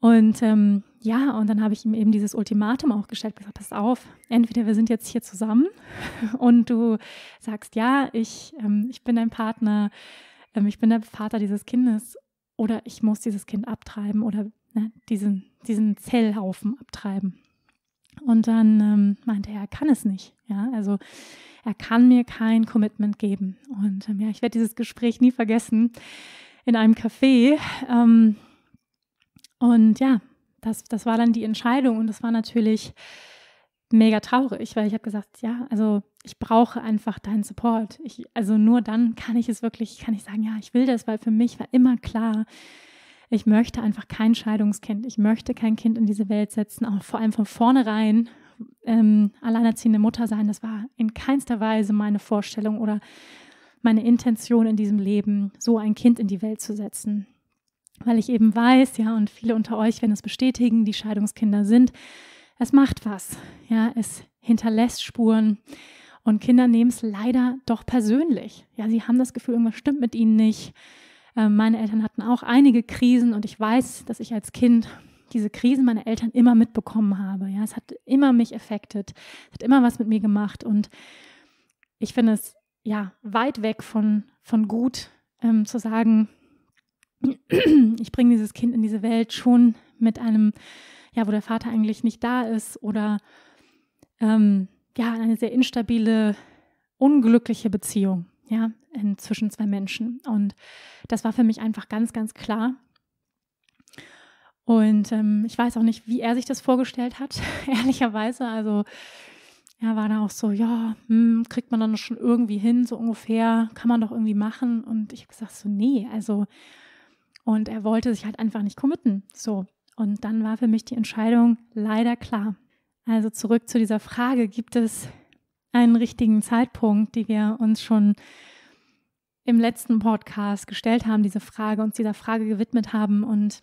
Und ähm, ja, und dann habe ich ihm eben dieses Ultimatum auch gestellt, gesagt, pass auf, entweder wir sind jetzt hier zusammen [laughs] und du sagst, ja, ich, ähm, ich bin dein Partner, ähm, ich bin der Vater dieses Kindes oder ich muss dieses Kind abtreiben oder ne, diesen, diesen Zellhaufen abtreiben. Und dann ähm, meinte er, er kann es nicht. Ja, also er kann mir kein Commitment geben. Und ähm, ja, ich werde dieses Gespräch nie vergessen in einem Café. Ähm, und ja, das, das war dann die Entscheidung und das war natürlich mega traurig, weil ich habe gesagt, ja, also ich brauche einfach deinen Support. Ich, also nur dann kann ich es wirklich, kann ich sagen, ja, ich will das, weil für mich war immer klar, ich möchte einfach kein Scheidungskind. Ich möchte kein Kind in diese Welt setzen, auch vor allem von vornherein ähm, alleinerziehende Mutter sein. Das war in keinster Weise meine Vorstellung oder meine Intention in diesem Leben, so ein Kind in die Welt zu setzen. Weil ich eben weiß, ja, und viele unter euch werden es bestätigen, die Scheidungskinder sind, es macht was, ja, es hinterlässt Spuren. Und Kinder nehmen es leider doch persönlich. Ja, sie haben das Gefühl, irgendwas stimmt mit ihnen nicht. Ähm, meine Eltern hatten auch einige Krisen und ich weiß, dass ich als Kind diese Krisen meiner Eltern immer mitbekommen habe. Ja, es hat immer mich affected, hat immer was mit mir gemacht und ich finde es ja weit weg von, von gut ähm, zu sagen, [clears throat] ich bringe dieses Kind in diese Welt schon mit einem, ja, wo der Vater eigentlich nicht da ist oder ähm, ja, eine sehr instabile, unglückliche Beziehung ja, in, zwischen zwei Menschen. Und das war für mich einfach ganz, ganz klar. Und ähm, ich weiß auch nicht, wie er sich das vorgestellt hat, [laughs] ehrlicherweise. Also er war da auch so, ja, hm, kriegt man dann schon irgendwie hin, so ungefähr, kann man doch irgendwie machen. Und ich habe gesagt, so, nee, also, und er wollte sich halt einfach nicht committen. So. Und dann war für mich die Entscheidung leider klar. Also zurück zu dieser Frage, gibt es einen richtigen Zeitpunkt, die wir uns schon im letzten Podcast gestellt haben, diese Frage, uns dieser Frage gewidmet haben. Und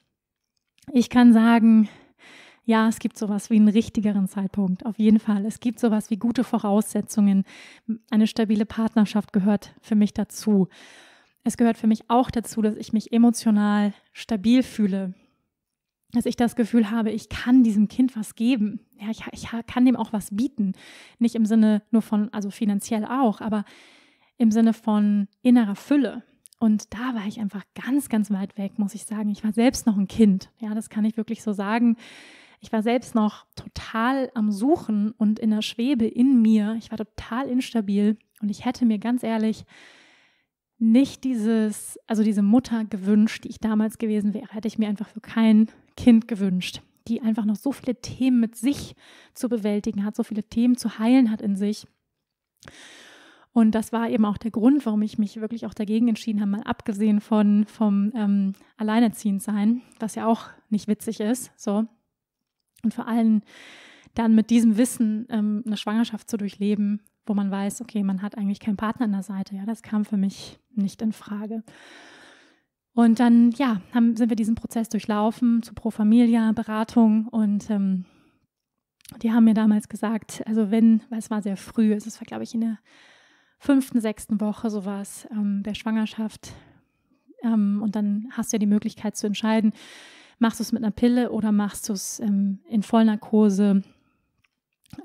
ich kann sagen, ja, es gibt sowas wie einen richtigeren Zeitpunkt, auf jeden Fall. Es gibt sowas wie gute Voraussetzungen. Eine stabile Partnerschaft gehört für mich dazu. Es gehört für mich auch dazu, dass ich mich emotional stabil fühle, dass ich das Gefühl habe, ich kann diesem Kind was geben. Ja, ich, ich kann dem auch was bieten. Nicht im Sinne nur von, also finanziell auch, aber im Sinne von innerer Fülle. Und da war ich einfach ganz, ganz weit weg, muss ich sagen. Ich war selbst noch ein Kind. Ja, das kann ich wirklich so sagen. Ich war selbst noch total am Suchen und in der Schwebe in mir. Ich war total instabil und ich hätte mir ganz ehrlich nicht dieses, also diese Mutter gewünscht, die ich damals gewesen wäre. Hätte ich mir einfach für keinen Kind gewünscht, die einfach noch so viele Themen mit sich zu bewältigen hat, so viele Themen zu heilen hat in sich. Und das war eben auch der Grund, warum ich mich wirklich auch dagegen entschieden habe, mal abgesehen von vom ähm, Alleinerziehendsein, was ja auch nicht witzig ist, so. Und vor allem dann mit diesem Wissen ähm, eine Schwangerschaft zu durchleben, wo man weiß, okay, man hat eigentlich keinen Partner an der Seite. Ja, das kam für mich nicht in Frage. Und dann, ja, haben, sind wir diesen Prozess durchlaufen zu Pro Familia, Beratung und ähm, die haben mir damals gesagt, also wenn, weil es war sehr früh, es war, glaube ich, in der fünften, sechsten Woche sowas ähm, der Schwangerschaft. Ähm, und dann hast du ja die Möglichkeit zu entscheiden, machst du es mit einer Pille oder machst du es ähm, in Vollnarkose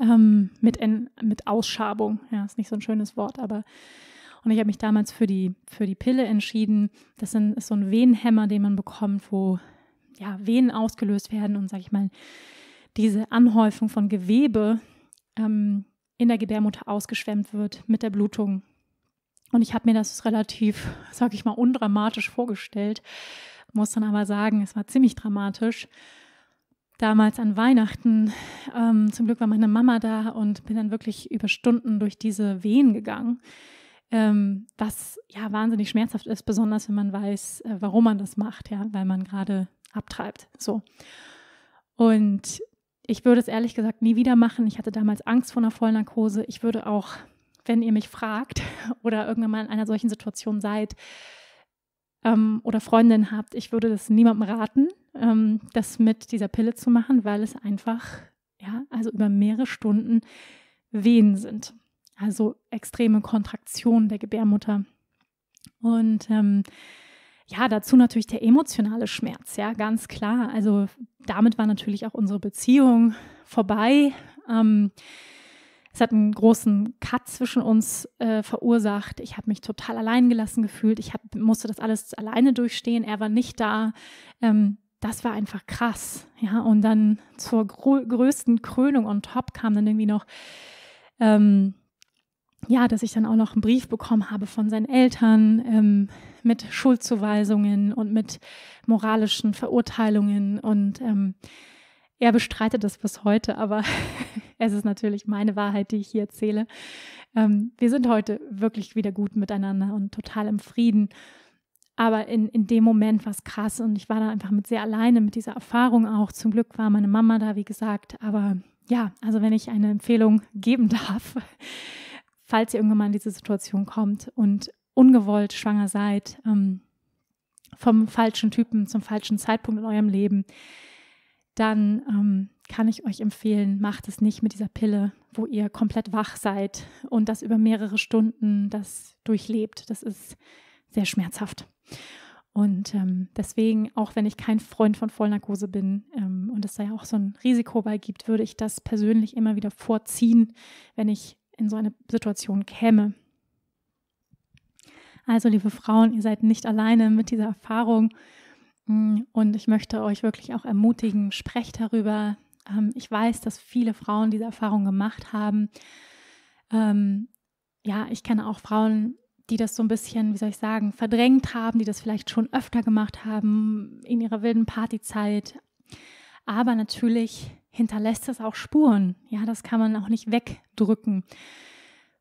ähm, mit, in, mit Ausschabung. Ja, ist nicht so ein schönes Wort, aber und ich habe mich damals für die, für die Pille entschieden. Das ist so ein Venenhemmer, den man bekommt, wo ja, Venen ausgelöst werden und, sage ich mal, diese Anhäufung von Gewebe ähm, in der Gebärmutter ausgeschwemmt wird mit der Blutung. Und ich habe mir das relativ, sage ich mal, undramatisch vorgestellt, muss dann aber sagen, es war ziemlich dramatisch damals an Weihnachten. Ähm, zum Glück war meine Mama da und bin dann wirklich über Stunden durch diese Wehen gegangen ähm, was ja wahnsinnig schmerzhaft ist, besonders wenn man weiß, äh, warum man das macht, ja, weil man gerade abtreibt. So. Und ich würde es ehrlich gesagt nie wieder machen. Ich hatte damals Angst vor einer Vollnarkose. Ich würde auch, wenn ihr mich fragt [laughs] oder irgendwann mal in einer solchen Situation seid ähm, oder Freundin habt, ich würde das niemandem raten, ähm, das mit dieser Pille zu machen, weil es einfach, ja, also über mehrere Stunden Wehen sind also extreme Kontraktion der Gebärmutter. Und ähm, ja, dazu natürlich der emotionale Schmerz, ja, ganz klar. Also damit war natürlich auch unsere Beziehung vorbei. Ähm, es hat einen großen Cut zwischen uns äh, verursacht. Ich habe mich total allein gelassen gefühlt. Ich hab, musste das alles alleine durchstehen. Er war nicht da. Ähm, das war einfach krass. Ja, und dann zur größten Krönung on top kam dann irgendwie noch ähm, ja, dass ich dann auch noch einen Brief bekommen habe von seinen Eltern ähm, mit Schuldzuweisungen und mit moralischen Verurteilungen. Und ähm, er bestreitet das bis heute, aber [laughs] es ist natürlich meine Wahrheit, die ich hier erzähle. Ähm, wir sind heute wirklich wieder gut miteinander und total im Frieden. Aber in, in dem Moment war es krass und ich war da einfach mit sehr alleine mit dieser Erfahrung auch. Zum Glück war meine Mama da, wie gesagt. Aber ja, also wenn ich eine Empfehlung geben darf, falls ihr irgendwann mal in diese Situation kommt und ungewollt schwanger seid, ähm, vom falschen Typen zum falschen Zeitpunkt in eurem Leben, dann ähm, kann ich euch empfehlen, macht es nicht mit dieser Pille, wo ihr komplett wach seid und das über mehrere Stunden das durchlebt. Das ist sehr schmerzhaft. Und ähm, deswegen, auch wenn ich kein Freund von Vollnarkose bin ähm, und es da ja auch so ein Risiko bei gibt, würde ich das persönlich immer wieder vorziehen, wenn ich in so eine Situation käme. Also, liebe Frauen, ihr seid nicht alleine mit dieser Erfahrung. Mm, und ich möchte euch wirklich auch ermutigen, sprecht darüber. Ähm, ich weiß, dass viele Frauen diese Erfahrung gemacht haben. Ähm, ja, ich kenne auch Frauen, die das so ein bisschen, wie soll ich sagen, verdrängt haben, die das vielleicht schon öfter gemacht haben in ihrer wilden Partyzeit. Aber natürlich hinterlässt es auch Spuren. Ja, das kann man auch nicht wegdrücken.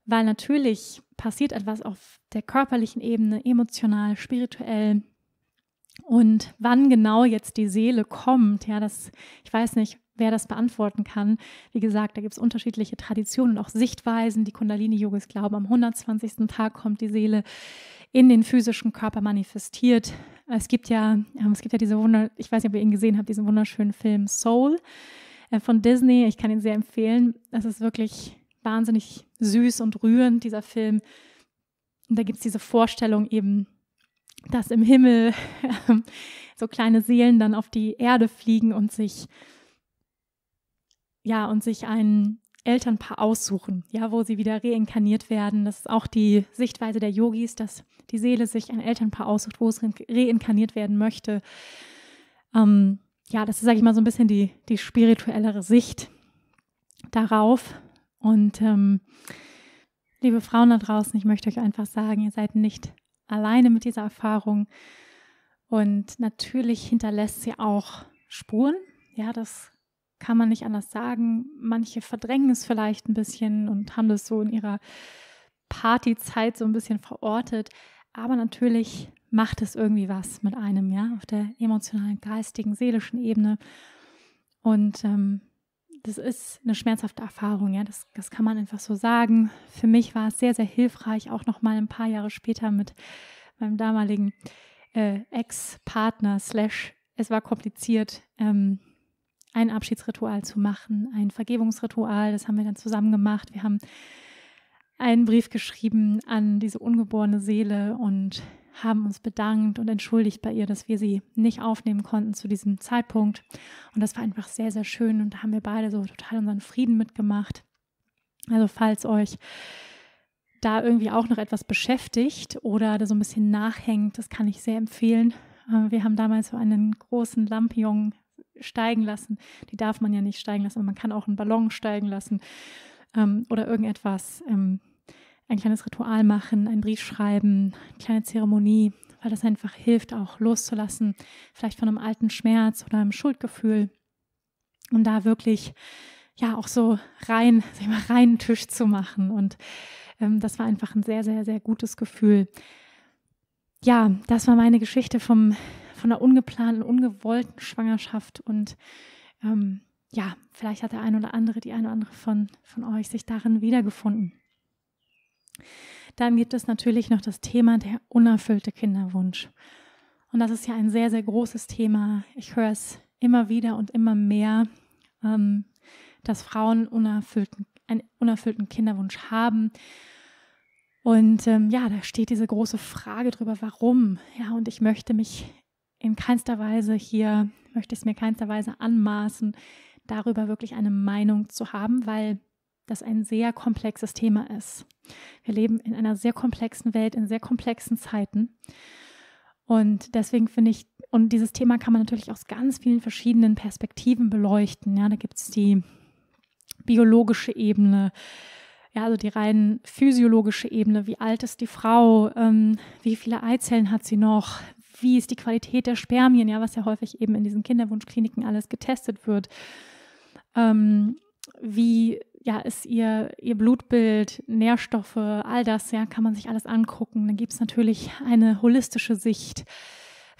Weil natürlich passiert etwas auf der körperlichen Ebene, emotional, spirituell. Und wann genau jetzt die Seele kommt, ja, das, ich weiß nicht, wer das beantworten kann. Wie gesagt, da gibt es unterschiedliche Traditionen und auch Sichtweisen. Die Kundalini-Yogis glauben, am 120. Tag kommt die Seele in den physischen Körper manifestiert. Es gibt ja, ähm, es gibt ja diese Wunder, ich weiß nicht, ob ihr ihn gesehen habt, diesen wunderschönen Film Soul. Äh, von Disney. Ich kann ihn sehr empfehlen. Es ist wirklich wahnsinnig süß und rührend, dieser Film. Und da gibt es diese Vorstellung eben, dass im Himmel [laughs] so kleine Seelen dann auf die Erde fliegen und sich, ja, und sich ein Elternpaar aussuchen, ja, wo sie wieder reinkarniert werden. Das ist auch die Sichtweise der Yogis, dass die Seele sich ein Elternpaar aussucht, wo es reinkarniert werden möchte. Ähm, ja, das ist, sage ich mal, so ein bisschen die, die spirituellere Sicht darauf. Und ähm, liebe Frauen da draußen, ich möchte euch einfach sagen, ihr seid nicht alleine mit dieser Erfahrung. Und natürlich hinterlässt sie auch Spuren. Ja, das kann man nicht anders sagen. Manche verdrängen es vielleicht ein bisschen und haben das so in ihrer Partyzeit so ein bisschen verortet. Aber natürlich macht es irgendwie was mit einem, ja, auf der emotionalen, geistigen, seelischen Ebene. Und ähm, das ist eine schmerzhafte Erfahrung, ja, das, das kann man einfach so sagen. Für mich war es sehr, sehr hilfreich, auch nochmal ein paar Jahre später mit meinem damaligen äh, Ex-Partner, slash, es war kompliziert, ähm, ein Abschiedsritual zu machen, ein Vergebungsritual, das haben wir dann zusammen gemacht. Wir haben einen Brief geschrieben an diese ungeborene Seele und haben uns bedankt und entschuldigt bei ihr, dass wir sie nicht aufnehmen konnten zu diesem Zeitpunkt. Und das war einfach sehr, sehr schön und da haben wir beide so total unseren Frieden mitgemacht. Also falls euch da irgendwie auch noch etwas beschäftigt oder da so ein bisschen nachhängt, das kann ich sehr empfehlen. Äh, wir haben damals so einen großen Lampion steigen lassen. Die darf man ja nicht steigen lassen, aber man kann auch einen Ballon steigen lassen ähm, oder irgendetwas. Ähm, ein kleines Ritual machen, einen Brief schreiben, eine kleine Zeremonie, weil das einfach hilft, auch loszulassen, vielleicht von einem alten Schmerz oder einem Schuldgefühl, und da wirklich ja auch so rein, [laughs] sag ich mal, reinen Tisch zu machen. Und ähm, das war einfach ein sehr, sehr, sehr gutes Gefühl. Ja, das war meine Geschichte vom, von der ungeplanten, ungewollten Schwangerschaft und ähm, ja, vielleicht hat der eine oder andere, die eine oder andere von, von euch sich darin wiedergefunden. Dann gibt es natürlich noch das Thema der unerfüllte Kinderwunsch. Und das ist ja ein sehr, sehr großes Thema. Ich höre es immer wieder und immer mehr, ähm, dass Frauen unerfüllten, einen unerfüllten Kinderwunsch haben. Und ähm, ja, da steht diese große Frage drüber, warum. Ja, und ich möchte mich in keinster Weise hier, möchte es mir keinster Weise anmaßen, darüber wirklich eine Meinung zu haben, weil das ein sehr komplexes Thema ist. Wir leben in einer sehr komplexen Welt, in sehr komplexen Zeiten. Und deswegen finde ich, und dieses Thema kann man natürlich aus ganz vielen verschiedenen Perspektiven beleuchten. Ja, da gibt es die biologische Ebene, ja, also die rein physiologische Ebene, wie alt ist die Frau, ähm, wie viele Eizellen hat sie noch, wie ist die Qualität der Spermien, ja, was ja häufig eben in diesen Kinderwunschkliniken alles getestet wird. Ähm, wie ja, ist ihr, ihr Blutbild, Nährstoffe, all das, ja, kann man sich alles angucken. Dann gibt es natürlich eine holistische Sicht,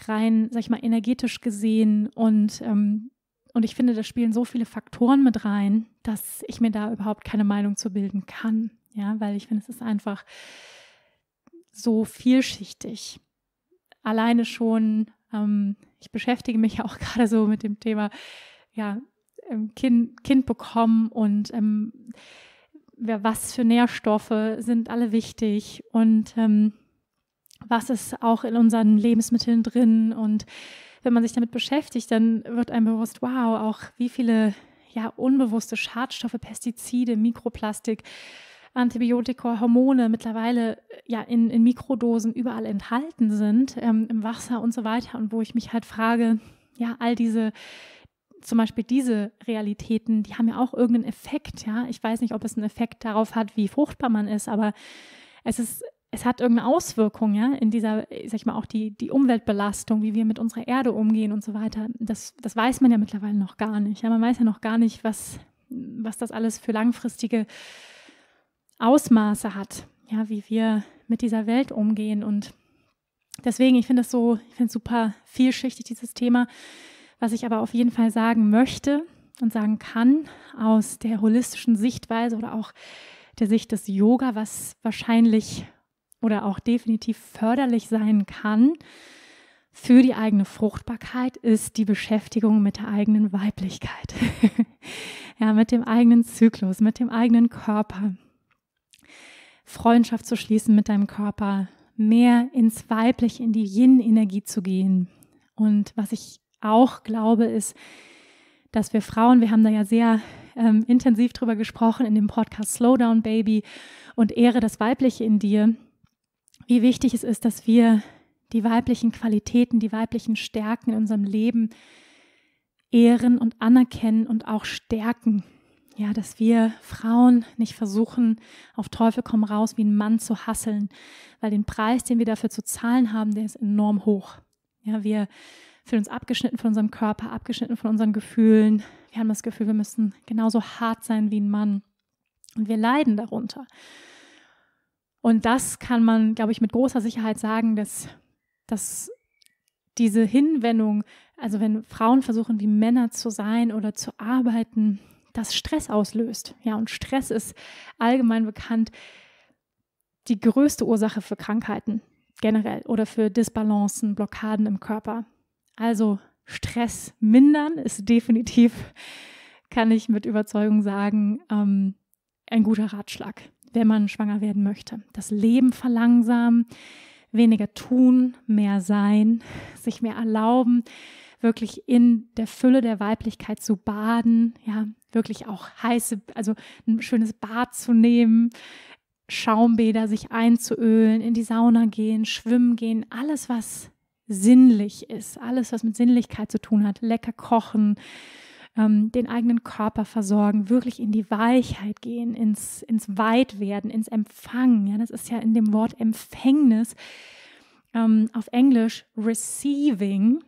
rein, sag ich mal, energetisch gesehen. Und, ähm, und ich finde, da spielen so viele Faktoren mit rein, dass ich mir da überhaupt keine Meinung zu bilden kann. Ja, weil ich finde, es ist einfach so vielschichtig. Alleine schon, ähm, ich beschäftige mich ja [laughs] auch gerade so mit dem Thema, ja, ähm, kind, kind bekommen und ähm, wer, was für Nährstoffe sind alle wichtig und ähm, was ist auch in unseren Lebensmitteln drin. Und wenn man sich damit beschäftigt, dann wird einem bewusst, wow, auch wie viele ja, unbewusste Schadstoffe, Pestizide, Mikroplastik, Antibiotika, Hormone mittlerweile äh, ja in, in Mikrodosen überall enthalten sind, ähm, im Wasser und so weiter. Und wo ich mich halt frage, ja, all diese zum Beispiel diese Realitäten, die haben ja auch irgendeinen Effekt, ja. Ich weiß nicht, ob es einen Effekt darauf hat, wie fruchtbar man ist, aber es ist, es hat irgendeine Auswirkung, ja, in dieser, sag ich mal, auch die, die Umweltbelastung, wie wir mit unserer Erde umgehen und so weiter. Das, das weiß man ja mittlerweile noch gar nicht. Ja, man weiß ja noch gar nicht, was, was das alles für langfristige Ausmaße hat, ja, wie wir mit dieser Welt umgehen und deswegen, ich finde das so, ich finde es super vielschichtig, dieses Thema. Was ich aber auf jeden Fall sagen möchte und sagen kann aus der holistischen Sichtweise oder auch der Sicht des Yoga, was wahrscheinlich oder auch definitiv förderlich sein kann für die eigene Fruchtbarkeit, ist die Beschäftigung mit der eigenen Weiblichkeit. [laughs] ja, mit dem eigenen Zyklus, mit dem eigenen Körper. Freundschaft zu schließen mit deinem Körper, mehr ins Weibliche, in die Yin-Energie zu gehen. Und was ich auch glaube, ist, dass wir Frauen, wir haben da ja sehr ähm, intensiv drüber gesprochen in dem Podcast Slowdown Baby und Ehre das Weibliche in dir, wie wichtig es ist, dass wir die weiblichen Qualitäten, die weiblichen Stärken in unserem Leben ehren und anerkennen und auch stärken. Ja, dass wir Frauen nicht versuchen, auf Teufel komm raus wie ein Mann zu hasseln, weil den Preis, den wir dafür zu zahlen haben, der ist enorm hoch. Ja, wir fühlen uns abgeschnitten von unserem Körper, abgeschnitten von unseren Gefühlen. Wir haben das Gefühl, wir müssen genauso hart sein wie ein Mann. Und wir leiden darunter. Und das kann man, glaube ich, mit großer Sicherheit sagen, dass, dass diese Hinwendung, also wenn Frauen versuchen, wie Männer zu sein oder zu arbeiten, das Stress auslöst. Ja, und Stress ist allgemein bekannt die größte Ursache für Krankheiten generell oder für Disbalancen, Blockaden im Körper. Also Stress mindern ist definitiv, kann ich mit Überzeugung sagen, ähm, ein guter Ratschlag, wenn man schwanger werden möchte. Das Leben verlangsamen, weniger tun, mehr sein, sich mehr erlauben, wirklich in der Fülle der Weiblichkeit zu baden, ja, wirklich auch heiße, also ein schönes Bad zu nehmen, Schaumbäder sich einzuölen, in die Sauna gehen, schwimmen gehen, alles was sinnlich ist. Alles, was mit Sinnlichkeit zu tun hat, lecker kochen, ähm, den eigenen Körper versorgen, wirklich in die Weichheit gehen, ins, ins Weitwerden, ins Empfangen. Ja, das ist ja in dem Wort Empfängnis ähm, auf Englisch receiving.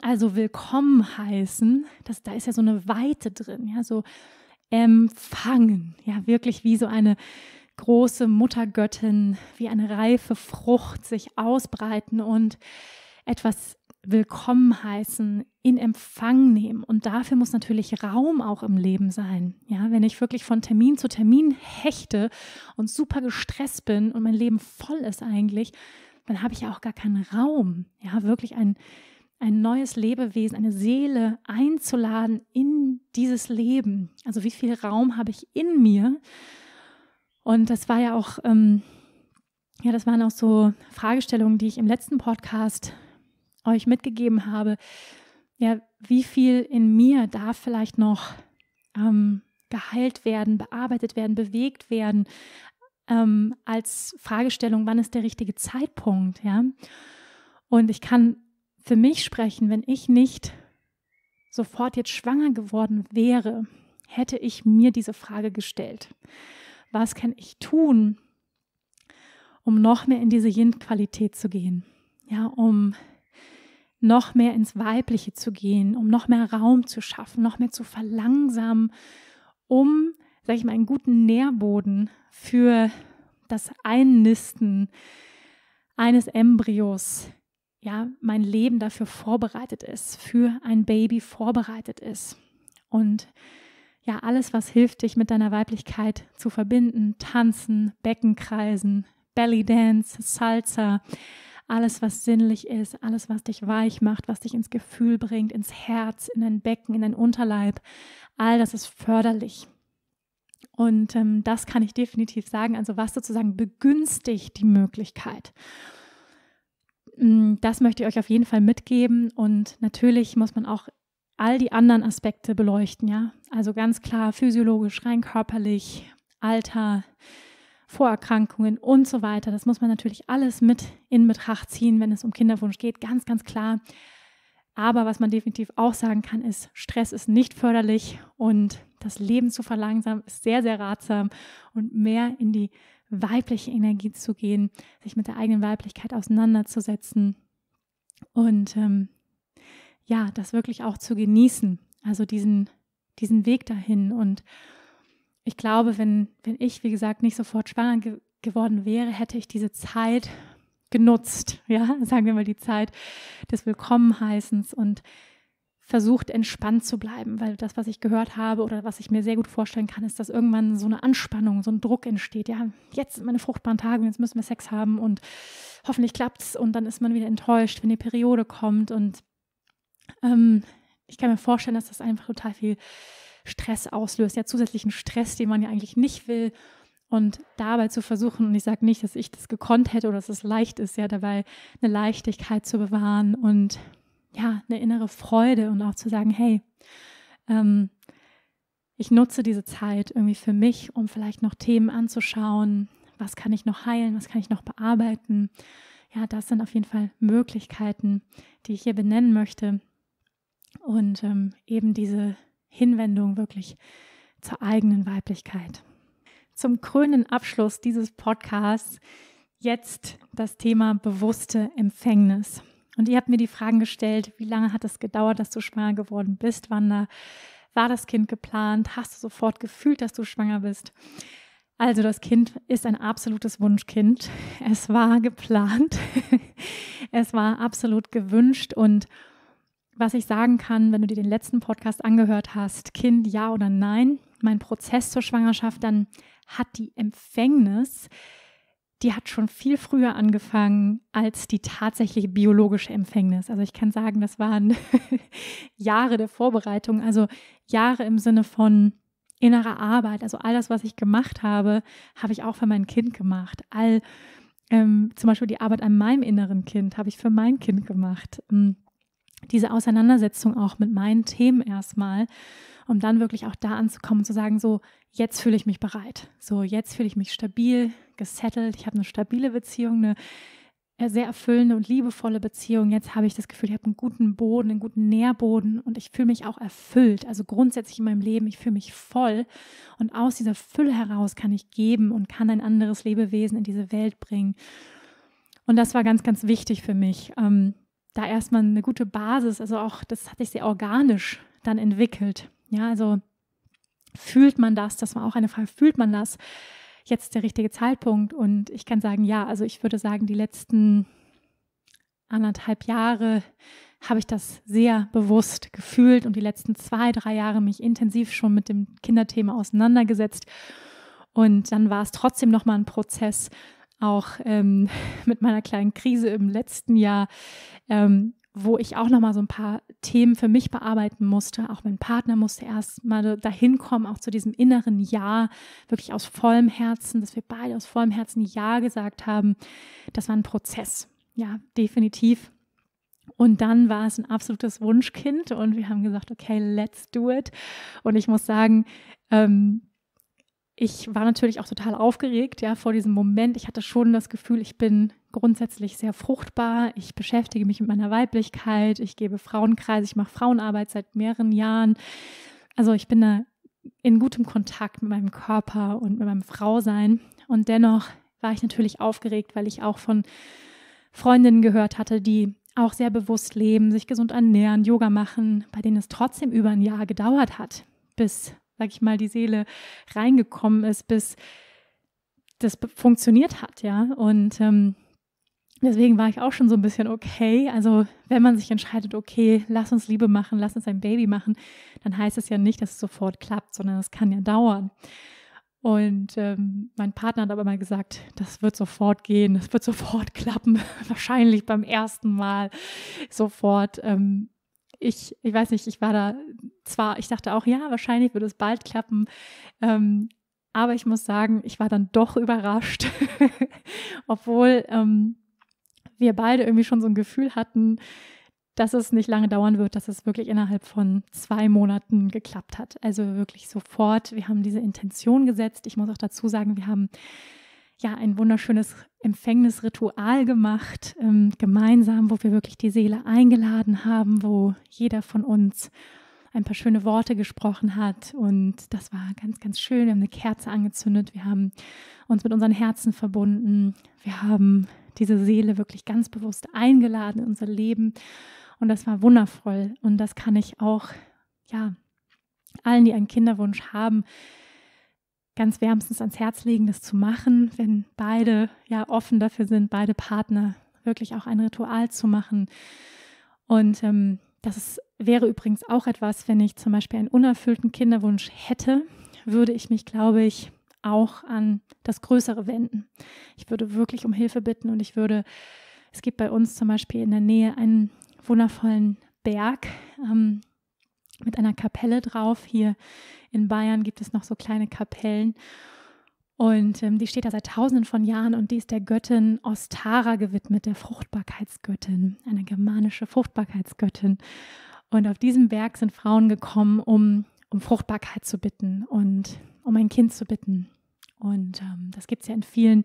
Also willkommen heißen, das, da ist ja so eine Weite drin, ja, so empfangen, ja, wirklich wie so eine große Muttergöttin wie eine reife Frucht sich ausbreiten und etwas willkommen heißen, in Empfang nehmen. Und dafür muss natürlich Raum auch im Leben sein. Ja, wenn ich wirklich von Termin zu Termin hechte und super gestresst bin und mein Leben voll ist eigentlich, dann habe ich ja auch gar keinen Raum. Ja, wirklich ein, ein neues Lebewesen, eine Seele einzuladen in dieses Leben. Also wie viel Raum habe ich in mir? Und das war ja auch, ähm, ja, das waren auch so Fragestellungen, die ich im letzten Podcast euch mitgegeben habe, ja, wie viel in mir darf vielleicht noch ähm, geheilt werden, bearbeitet werden, bewegt werden, ähm, als Fragestellung, wann ist der richtige Zeitpunkt, ja. Und ich kann für mich sprechen, wenn ich nicht sofort jetzt schwanger geworden wäre, hätte ich mir diese Frage gestellt. Was kann ich tun, um noch mehr in diese Yin-Qualität zu gehen? Ja, um noch mehr ins Weibliche zu gehen, um noch mehr Raum zu schaffen, noch mehr zu verlangsamen, um, sag ich mal, einen guten Nährboden für das Einnisten eines Embryos, ja, mein Leben dafür vorbereitet ist, für ein Baby vorbereitet ist. Und ja, alles, was hilft, dich mit deiner Weiblichkeit zu verbinden, tanzen, Beckenkreisen, Belly Dance, Salsa, alles, was sinnlich ist, alles, was dich weich macht, was dich ins Gefühl bringt, ins Herz, in dein Becken, in dein Unterleib, all das ist förderlich. Und ähm, das kann ich definitiv sagen. Also was sozusagen begünstigt die Möglichkeit. Hm, das möchte ich euch auf jeden Fall mitgeben. Und natürlich muss man auch all die anderen Aspekte beleuchten, ja. Also ganz klar physiologisch, rein körperlich, Alter, Vorerkrankungen und so weiter. Das muss man natürlich alles mit in Betracht ziehen, wenn es um Kinderwunsch geht, ganz, ganz klar. Aber was man definitiv auch sagen kann, ist, Stress ist nicht förderlich und das Leben zu verlangsamen ist sehr, sehr ratsam und mehr in die weibliche Energie zu gehen, sich mit der eigenen Weiblichkeit auseinanderzusetzen und ähm, ja, das wirklich auch zu genießen, also diesen, diesen Weg dahin und ich glaube, wenn, wenn ich, wie gesagt, nicht sofort schwanger ge geworden wäre, hätte ich diese Zeit genutzt, ja, [laughs] sagen wir mal die Zeit des Willkommenheißens und versucht, entspannt zu bleiben, weil das, was ich gehört habe oder was ich mir sehr gut vorstellen kann, ist, dass irgendwann so eine Anspannung, so ein Druck entsteht. Ja, jetzt sind meine fruchtbaren Tage, und jetzt müssen wir Sex haben und hoffentlich klappt es und dann ist man wieder enttäuscht, wenn die Periode kommt und ähm, ich kann mir vorstellen, dass das einfach total viel Stress auslöst, ja zusätzlichen Stress, den man ja eigentlich nicht will. Und dabei zu versuchen, und ich sage nicht, dass ich das gekonnt hätte oder dass es leicht ist, ja dabei eine Leichtigkeit zu bewahren und ja, eine innere Freude und auch zu sagen, hey, ähm, ich nutze diese Zeit irgendwie für mich, um vielleicht noch Themen anzuschauen, was kann ich noch heilen, was kann ich noch bearbeiten. Ja, das sind auf jeden Fall Möglichkeiten, die ich hier benennen möchte. Und ähm, eben diese Hinwendung wirklich zur eigenen Weiblichkeit. Zum krönenden Abschluss dieses Podcasts jetzt das Thema bewusste Empfängnis. Und ihr habt mir die Fragen gestellt, wie lange hat es gedauert, dass du schwanger geworden bist, Wanda? Äh, war das Kind geplant? Hast du sofort gefühlt, dass du schwanger bist? Also das Kind ist ein absolutes Wunschkind. Es war geplant. [laughs] es war absolut gewünscht und was ich sagen kann, wenn du dir den letzten Podcast angehört hast, Kind ja oder nein, mein Prozess zur Schwangerschaft, dann hat die Empfängnis, die hat schon viel früher angefangen als die tatsächliche biologische Empfängnis. Also ich kann sagen, das waren [laughs] Jahre der Vorbereitung, also Jahre im Sinne von innerer Arbeit, also all das, was ich gemacht habe, habe ich auch für mein Kind gemacht. All ähm, zum Beispiel die Arbeit an meinem inneren Kind habe ich für mein Kind gemacht. Hm diese Auseinandersetzung auch mit meinen Themen erstmal, um dann wirklich auch da anzukommen, und zu sagen, so, jetzt fühle ich mich bereit. So, jetzt fühle ich mich stabil, gesettelt. Ich habe eine stabile Beziehung, eine sehr erfüllende und liebevolle Beziehung. Jetzt habe ich das Gefühl, ich habe einen guten Boden, einen guten Nährboden und ich fühle mich auch erfüllt. Also grundsätzlich in meinem Leben, ich fühle mich voll. Und aus dieser Fülle heraus kann ich geben und kann ein anderes Lebewesen in diese Welt bringen. Und das war ganz, ganz wichtig für mich. Ähm, da erstmal eine gute Basis, also auch das hat sich sehr organisch dann entwickelt. Ja, also fühlt man das, das war auch eine Frage, fühlt man das jetzt der richtige Zeitpunkt? Und ich kann sagen, ja, also ich würde sagen, die letzten anderthalb Jahre habe ich das sehr bewusst gefühlt und die letzten zwei, drei Jahre mich intensiv schon mit dem Kinderthema auseinandergesetzt. Und dann war es trotzdem nochmal ein Prozess, auch ähm, [laughs] mit meiner kleinen Krise im letzten Jahr, ähm, wo ich auch nochmal so ein paar Themen für mich bearbeiten musste. Auch mein Partner musste erst mal dahin kommen, auch zu diesem inneren Ja, wirklich aus vollem Herzen, dass wir beide aus vollem Herzen Ja gesagt haben. Das war ein Prozess. Ja, definitiv. Und dann war es ein absolutes Wunschkind und wir haben gesagt, okay, let's do it. Und ich muss sagen, ähm, ich war natürlich auch total aufgeregt, ja, vor diesem Moment. Ich hatte schon das Gefühl, ich bin grundsätzlich sehr fruchtbar. Ich beschäftige mich mit meiner Weiblichkeit. Ich gebe Frauenkreise. Ich mache Frauenarbeit seit mehreren Jahren. Also ich bin da in gutem Kontakt mit meinem Körper und mit meinem Frausein. Und dennoch war ich natürlich aufgeregt, weil ich auch von Freundinnen gehört hatte, die auch sehr bewusst leben, sich gesund ernähren, Yoga machen, bei denen es trotzdem über ein Jahr gedauert hat, bis sag ich mal, die Seele reingekommen ist, bis das funktioniert hat, ja. Und ähm, deswegen war ich auch schon so ein bisschen okay. Also wenn man sich entscheidet, okay, lass uns Liebe machen, lass uns ein Baby machen, dann heißt es ja nicht, dass es sofort klappt, sondern es kann ja dauern. Und ähm, mein Partner hat aber mal gesagt, das wird sofort gehen, das wird sofort [laughs] klappen, wahrscheinlich beim ersten Mal sofort. Ähm, ich, ich weiß nicht, ich war da zwar, ich dachte auch, ja, wahrscheinlich wird es bald klappen. Ähm, aber ich muss sagen, ich war dann doch überrascht, [laughs] obwohl ähm, wir beide irgendwie schon so ein Gefühl hatten, dass es nicht lange dauern wird, dass es wirklich innerhalb von zwei Monaten geklappt hat. Also wirklich sofort. Wir haben diese Intention gesetzt. Ich muss auch dazu sagen, wir haben ja ein wunderschönes Empfängnisritual gemacht, ähm, gemeinsam, wo wir wirklich die Seele eingeladen haben, wo jeder von uns ein paar schöne Worte gesprochen hat. Und das war ganz, ganz schön. Wir haben eine Kerze angezündet, wir haben uns mit unseren Herzen verbunden, wir haben diese Seele wirklich ganz bewusst eingeladen in unser Leben. Und das war wundervoll. Und das kann ich auch, ja, allen, die einen Kinderwunsch haben, ganz wärmstens ans Herz legen, das zu machen, wenn beide ja offen dafür sind, beide Partner wirklich auch ein Ritual zu machen. Und ähm, das ist, wäre übrigens auch etwas, wenn ich zum Beispiel einen unerfüllten Kinderwunsch hätte, würde ich mich, glaube ich, auch an das Größere wenden. Ich würde wirklich um Hilfe bitten und ich würde, es gibt bei uns zum Beispiel in der Nähe einen wundervollen Berg, ähm, mit einer Kapelle drauf. Hier in Bayern gibt es noch so kleine Kapellen. Und ähm, die steht da seit tausenden von Jahren und die ist der Göttin Ostara gewidmet, der Fruchtbarkeitsgöttin, eine germanische Fruchtbarkeitsgöttin. Und auf diesem Berg sind Frauen gekommen, um, um Fruchtbarkeit zu bitten und um ein Kind zu bitten. Und ähm, das gibt es ja in vielen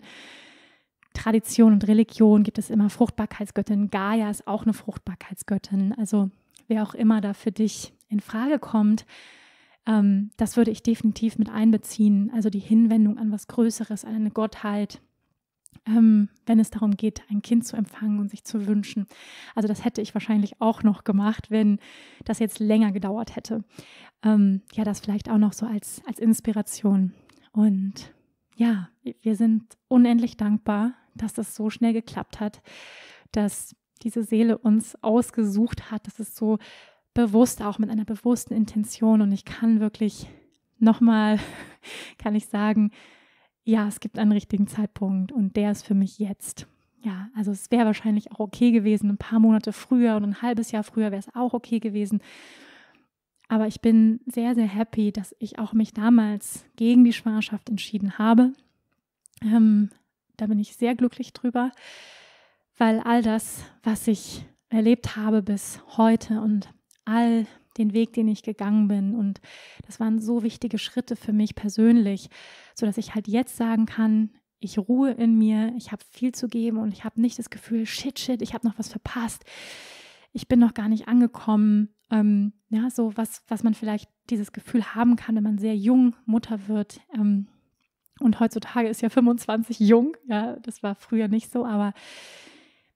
Traditionen und Religionen, gibt es immer Fruchtbarkeitsgöttinnen. Gaia ist auch eine Fruchtbarkeitsgöttin. Also wer auch immer da für dich in Frage kommt, ähm, das würde ich definitiv mit einbeziehen. Also die Hinwendung an was Größeres, an eine Gottheit, ähm, wenn es darum geht, ein Kind zu empfangen und sich zu wünschen. Also das hätte ich wahrscheinlich auch noch gemacht, wenn das jetzt länger gedauert hätte. Ähm, ja, das vielleicht auch noch so als, als Inspiration. Und ja, wir sind unendlich dankbar, dass das so schnell geklappt hat, dass diese Seele uns ausgesucht hat, dass es so bewusst, auch mit einer bewussten Intention. Und ich kann wirklich nochmal, [laughs] kann ich sagen, ja, es gibt einen richtigen Zeitpunkt und der ist für mich jetzt. Ja, also es wäre wahrscheinlich auch okay gewesen, ein paar Monate früher und ein halbes Jahr früher wäre es auch okay gewesen. Aber ich bin sehr, sehr happy, dass ich auch mich damals gegen die Schwangerschaft entschieden habe. Ähm, da bin ich sehr glücklich drüber, weil all das, was ich erlebt habe bis heute und all den Weg, den ich gegangen bin. Und das waren so wichtige Schritte für mich persönlich, sodass ich halt jetzt sagen kann, ich ruhe in mir, ich habe viel zu geben und ich habe nicht das Gefühl, shit, shit, ich habe noch was verpasst, ich bin noch gar nicht angekommen. Ähm, ja, so was, was man vielleicht dieses Gefühl haben kann, wenn man sehr jung Mutter wird. Ähm, und heutzutage ist ja 25 jung, ja, das war früher nicht so, aber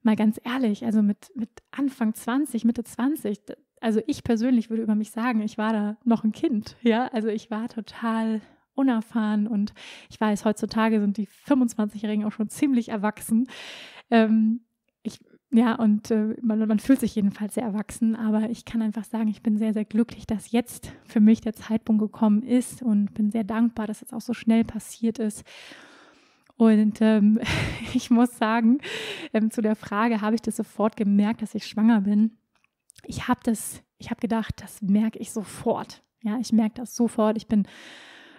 mal ganz ehrlich, also mit, mit Anfang 20, Mitte 20, also ich persönlich würde über mich sagen, ich war da noch ein Kind, ja, also ich war total unerfahren und ich weiß, heutzutage sind die 25-Jährigen auch schon ziemlich erwachsen. Ähm, ich, ja, und äh, man, man, fühlt sich jedenfalls sehr erwachsen, aber ich kann einfach sagen, ich bin sehr, sehr glücklich, dass jetzt für mich der Zeitpunkt gekommen ist und bin sehr dankbar, dass es auch so schnell passiert ist. Und ähm, [laughs] ich muss sagen, ähm, zu der Frage habe ich das sofort gemerkt, dass ich schwanger bin ich habe das, ich habe gedacht, das merke ich sofort. Ja, ich merke das sofort. Ich bin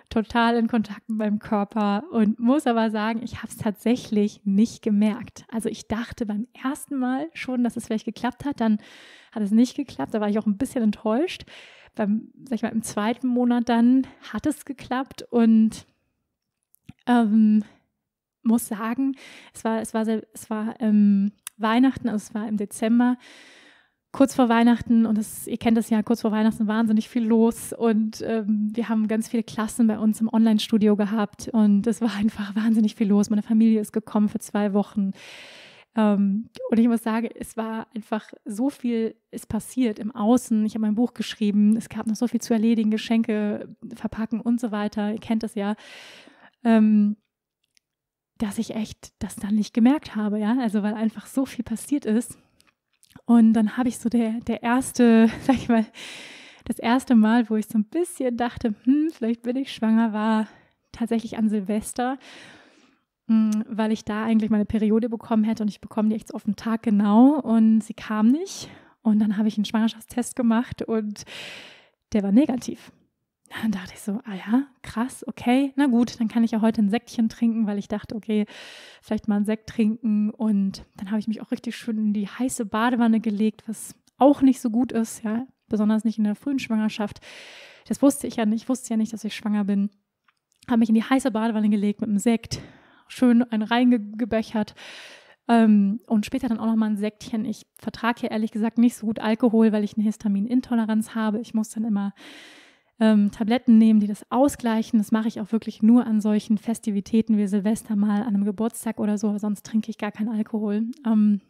total in Kontakt mit meinem Körper und muss aber sagen, ich habe es tatsächlich nicht gemerkt. Also ich dachte beim ersten Mal schon, dass es vielleicht geklappt hat, dann hat es nicht geklappt, da war ich auch ein bisschen enttäuscht. Beim, sag ich mal, im zweiten Monat dann hat es geklappt und ähm, muss sagen, es war, es war, es war ähm, Weihnachten, also es war im Dezember, kurz vor Weihnachten, und das, ihr kennt das ja, kurz vor Weihnachten wahnsinnig viel los. Und ähm, wir haben ganz viele Klassen bei uns im Online-Studio gehabt. Und es war [laughs] einfach wahnsinnig viel los. Meine Familie ist gekommen für zwei Wochen. Ähm, und ich muss sagen, es war einfach so viel ist passiert im Außen. Ich habe mein Buch geschrieben, es gab noch so viel zu erledigen, Geschenke verpacken und so weiter. Ihr kennt das ja. Ähm, dass ich echt das dann nicht gemerkt habe, ja. Also weil einfach so viel passiert ist. Und dann habe ich so der, der erste, [laughs] sag ich mal, das erste Mal, wo ich so ein bisschen dachte, hm, vielleicht bin ich schwanger, war tatsächlich an Silvester, hm, weil ich da eigentlich meine Periode bekommen hätte und ich bekomme die echt auf den Tag genau und sie kam nicht. Und dann habe ich einen Schwangerschaftstest gemacht und der war negativ. Dann dachte ich so, ah ja, krass, okay, na gut, dann kann ich ja heute ein Sektchen trinken, weil ich dachte, okay, vielleicht mal ein Sekt trinken. Und dann habe ich mich auch richtig schön in die heiße Badewanne gelegt, was auch nicht so gut ist, ja, besonders nicht in der frühen Schwangerschaft. Das wusste ich ja nicht, ich wusste ja nicht, dass ich schwanger bin. Habe mich in die heiße Badewanne gelegt mit einem Sekt, schön einen reingeböchert. Ähm, und später dann auch nochmal ein Sektchen. Ich vertrage ja ehrlich gesagt nicht so gut Alkohol, weil ich eine Histaminintoleranz habe. Ich muss dann immer ähm, Tabletten nehmen, die das ausgleichen. Das mache ich auch wirklich nur an solchen Festivitäten wie Silvester mal, an einem Geburtstag oder so, sonst trinke ich gar keinen Alkohol. Ähm,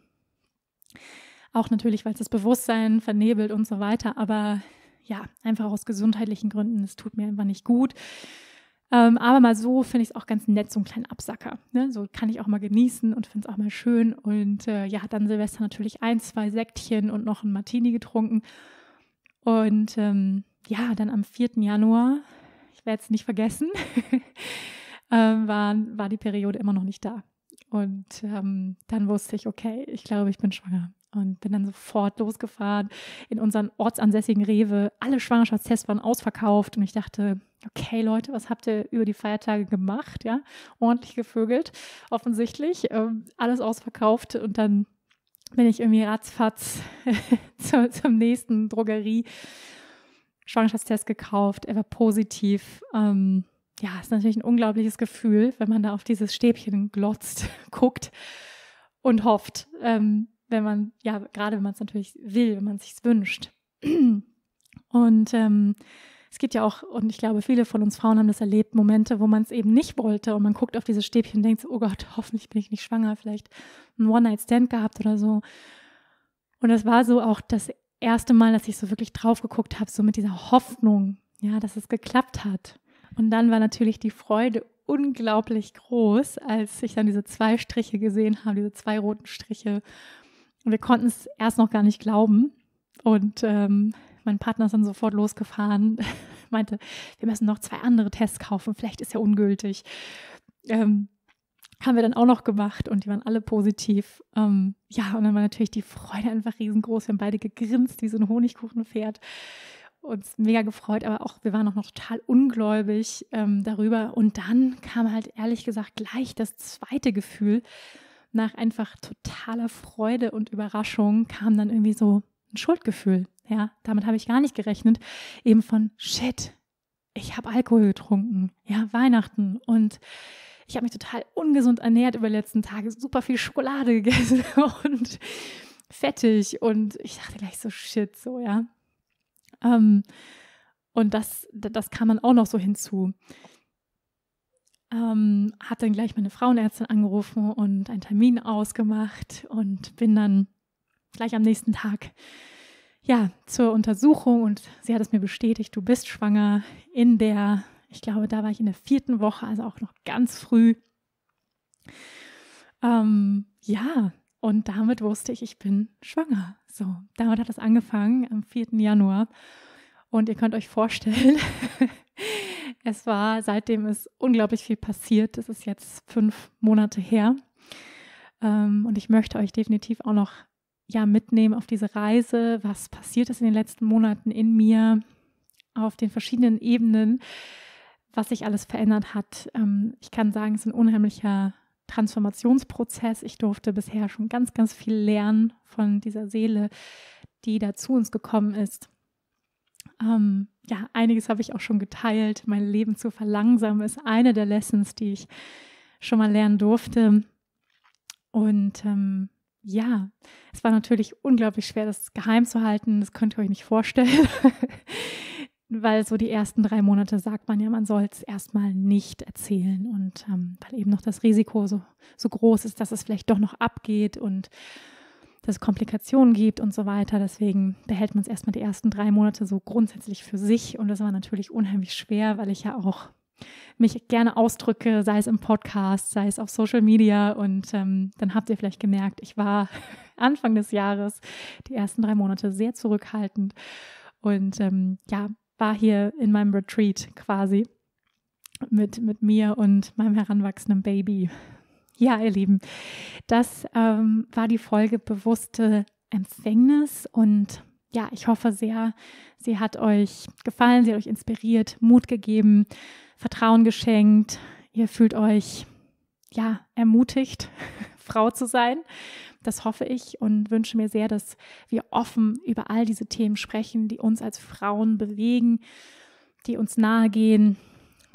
auch natürlich, weil es das Bewusstsein vernebelt und so weiter, aber ja, einfach aus gesundheitlichen Gründen, es tut mir einfach nicht gut. Ähm, aber mal so finde ich es auch ganz nett, so einen kleinen Absacker. Ne? So kann ich auch mal genießen und finde es auch mal schön. Und äh, ja, dann Silvester natürlich ein, zwei Sektchen und noch ein Martini getrunken. Und ähm, ja, dann am 4. Januar, ich werde es nicht vergessen, [laughs] ähm, war, war die Periode immer noch nicht da. Und ähm, dann wusste ich, okay, ich glaube, ich bin schwanger. Und bin dann sofort losgefahren in unseren ortsansässigen Rewe. Alle Schwangerschaftstests waren ausverkauft. Und ich dachte, okay, Leute, was habt ihr über die Feiertage gemacht? Ja, ordentlich gevögelt, offensichtlich. Ähm, alles ausverkauft. Und dann bin ich irgendwie ratzfatz [laughs] zum, zum nächsten Drogerie Schwangerschaftstest gekauft, er war positiv. Ähm, ja, ist natürlich ein unglaubliches Gefühl, wenn man da auf dieses Stäbchen glotzt, [laughs] guckt und hofft, ähm, wenn man, ja, gerade wenn man es natürlich will, wenn man es sich wünscht. [clears throat] Und ähm, es gibt ja auch, und ich glaube, viele von uns Frauen haben das erlebt, Momente, wo man es eben nicht wollte und man guckt auf dieses Stäbchen und denkt, so, oh Gott, [laughs] hoffentlich bin ich nicht schwanger, vielleicht einen One-Night-Stand gehabt oder so. Und das war so auch das erste Mal, dass ich so wirklich drauf geguckt habe, so mit dieser Hoffnung, ja, dass es geklappt hat. Und dann war natürlich die Freude unglaublich groß, als ich dann diese zwei Striche gesehen habe, diese zwei roten Striche. Und wir konnten es erst noch gar nicht glauben. Und ähm, mein Partner ist dann sofort losgefahren, [laughs] meinte, wir müssen noch zwei andere Tests kaufen, vielleicht ist er ungültig. Ähm, haben wir dann auch noch gemacht und die waren alle positiv. Ähm, ja, und dann war natürlich die Freude einfach riesengroß. Wir haben beide gegrinst wie so ein Honigkuchenpferd. Uns mega gefreut, aber auch wir waren auch noch total ungläubig ähm, darüber. Und dann kam halt ehrlich gesagt gleich das zweite Gefühl. Nach einfach totaler Freude und Überraschung kam dann irgendwie so ein Schuldgefühl. Ja, damit habe ich gar nicht gerechnet. Eben von Shit, ich habe Alkohol getrunken. Ja, Weihnachten und ich habe mich total ungesund ernährt über die letzten Tage, super viel Schokolade gegessen [laughs] und fettig und ich dachte gleich so shit, so, ja. Ähm, und das, das kam dann auch noch so hinzu. Ähm, hat dann gleich meine Frauenärztin angerufen und einen Termin ausgemacht und bin dann gleich am nächsten Tag ja zur Untersuchung und sie hat es mir bestätigt, du bist schwanger in der ich glaube, da war ich in der vierten Woche, also auch noch ganz früh. Ähm, ja, und damit wusste ich, ich bin schwanger. So, damit hat es angefangen am 4. Januar. Und ihr könnt euch vorstellen, [laughs] es war, seitdem ist unglaublich viel passiert. Es ist jetzt fünf Monate her. Ähm, und ich möchte euch definitiv auch noch ja, mitnehmen auf diese Reise, was passiert ist in den letzten Monaten in mir auf den verschiedenen Ebenen, was sich alles verändert hat. Ähm, ich kann sagen, es ist ein unheimlicher Transformationsprozess. Ich durfte bisher schon ganz, ganz viel lernen von dieser Seele, die da zu uns gekommen ist. Ähm, ja, einiges habe ich auch schon geteilt. Mein Leben zu verlangsamen ist eine der Lessons, die ich schon mal lernen durfte. Und ähm, ja, es war natürlich unglaublich schwer, das geheim zu halten. Das könnt ihr euch nicht vorstellen. [laughs] weil so die ersten drei Monate sagt man ja, man soll es erstmal nicht erzählen und ähm, weil eben noch das Risiko so, so groß ist, dass es vielleicht doch noch abgeht und dass es Komplikationen gibt und so weiter. Deswegen behält man es erstmal die ersten drei Monate so grundsätzlich für sich und das war natürlich unheimlich schwer, weil ich ja auch mich gerne ausdrücke, sei es im Podcast, sei es auf Social Media. Und ähm, dann habt ihr vielleicht gemerkt, ich war [laughs] Anfang des Jahres die ersten drei Monate sehr zurückhaltend. Und ähm, ja, war hier in meinem Retreat quasi mit, mit mir und meinem heranwachsenden Baby. Ja, ihr Lieben, das ähm, war die Folge bewusste Empfängnis und ja, ich hoffe sehr, sie hat euch gefallen, sie hat euch inspiriert, Mut gegeben, Vertrauen geschenkt, ihr fühlt euch ja ermutigt [laughs] Frau zu sein. Das hoffe ich und wünsche mir sehr, dass wir offen über all diese Themen sprechen, die uns als Frauen bewegen, die uns nahe gehen,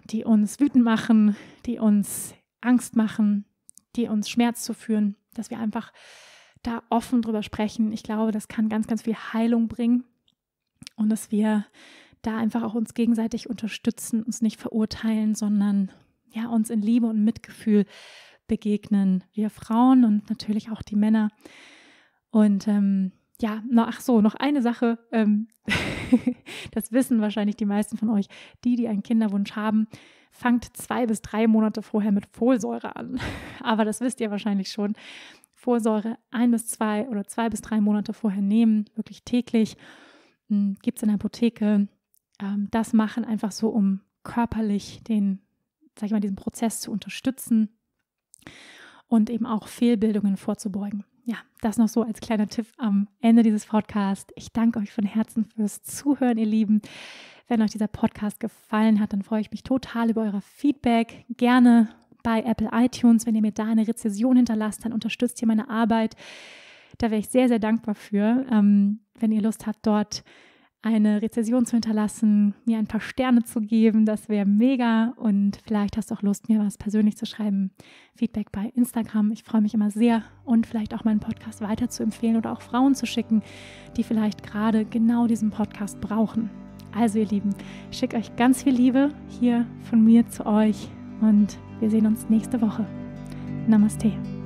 die uns wütend machen, die uns Angst machen, die uns Schmerz zuführen, dass wir einfach da offen drüber sprechen. Ich glaube, das kann ganz, ganz viel Heilung bringen und dass wir da einfach auch uns gegenseitig unterstützen, uns nicht verurteilen, sondern ja, uns in Liebe und Mitgefühl begegnen, wir Frauen und natürlich auch die Männer. Und ähm, ja, na, ach so, noch eine Sache, ähm, [laughs] das wissen wahrscheinlich die meisten von euch, die, die einen Kinderwunsch haben, fangt zwei bis drei Monate vorher mit Folsäure an. [laughs] Aber das wisst ihr wahrscheinlich schon. Folsäure ein bis zwei oder zwei bis drei Monate vorher nehmen, wirklich täglich. Hm, Gibt es in der Apotheke. Ähm, das machen einfach so, um körperlich den, sag ich mal, diesen Prozess zu unterstützen und eben auch Fehlbildungen vorzubeugen. Ja, das noch so als kleiner Tipp am Ende dieses Podcasts. Ich danke euch von Herzen fürs Zuhören, ihr Lieben. Wenn euch dieser Podcast gefallen hat, dann freue ich mich total über euer Feedback. Gerne bei Apple iTunes, wenn ihr mir da eine Rezession hinterlasst, dann unterstützt ihr meine Arbeit. Da wäre ich sehr, sehr dankbar für. Ähm, wenn ihr Lust habt, dort eine Rezension zu hinterlassen, mir ein paar Sterne zu geben. Das wäre mega. Und vielleicht hast du auch Lust, mir was persönlich zu schreiben. Feedback bei Instagram. Ich freue mich immer sehr. Und vielleicht auch meinen Podcast weiter zu empfehlen oder auch Frauen zu schicken, die vielleicht gerade genau diesen Podcast brauchen. Also ihr Lieben, ich schicke euch ganz viel Liebe hier von mir zu euch. Und wir sehen uns nächste Woche. Namaste.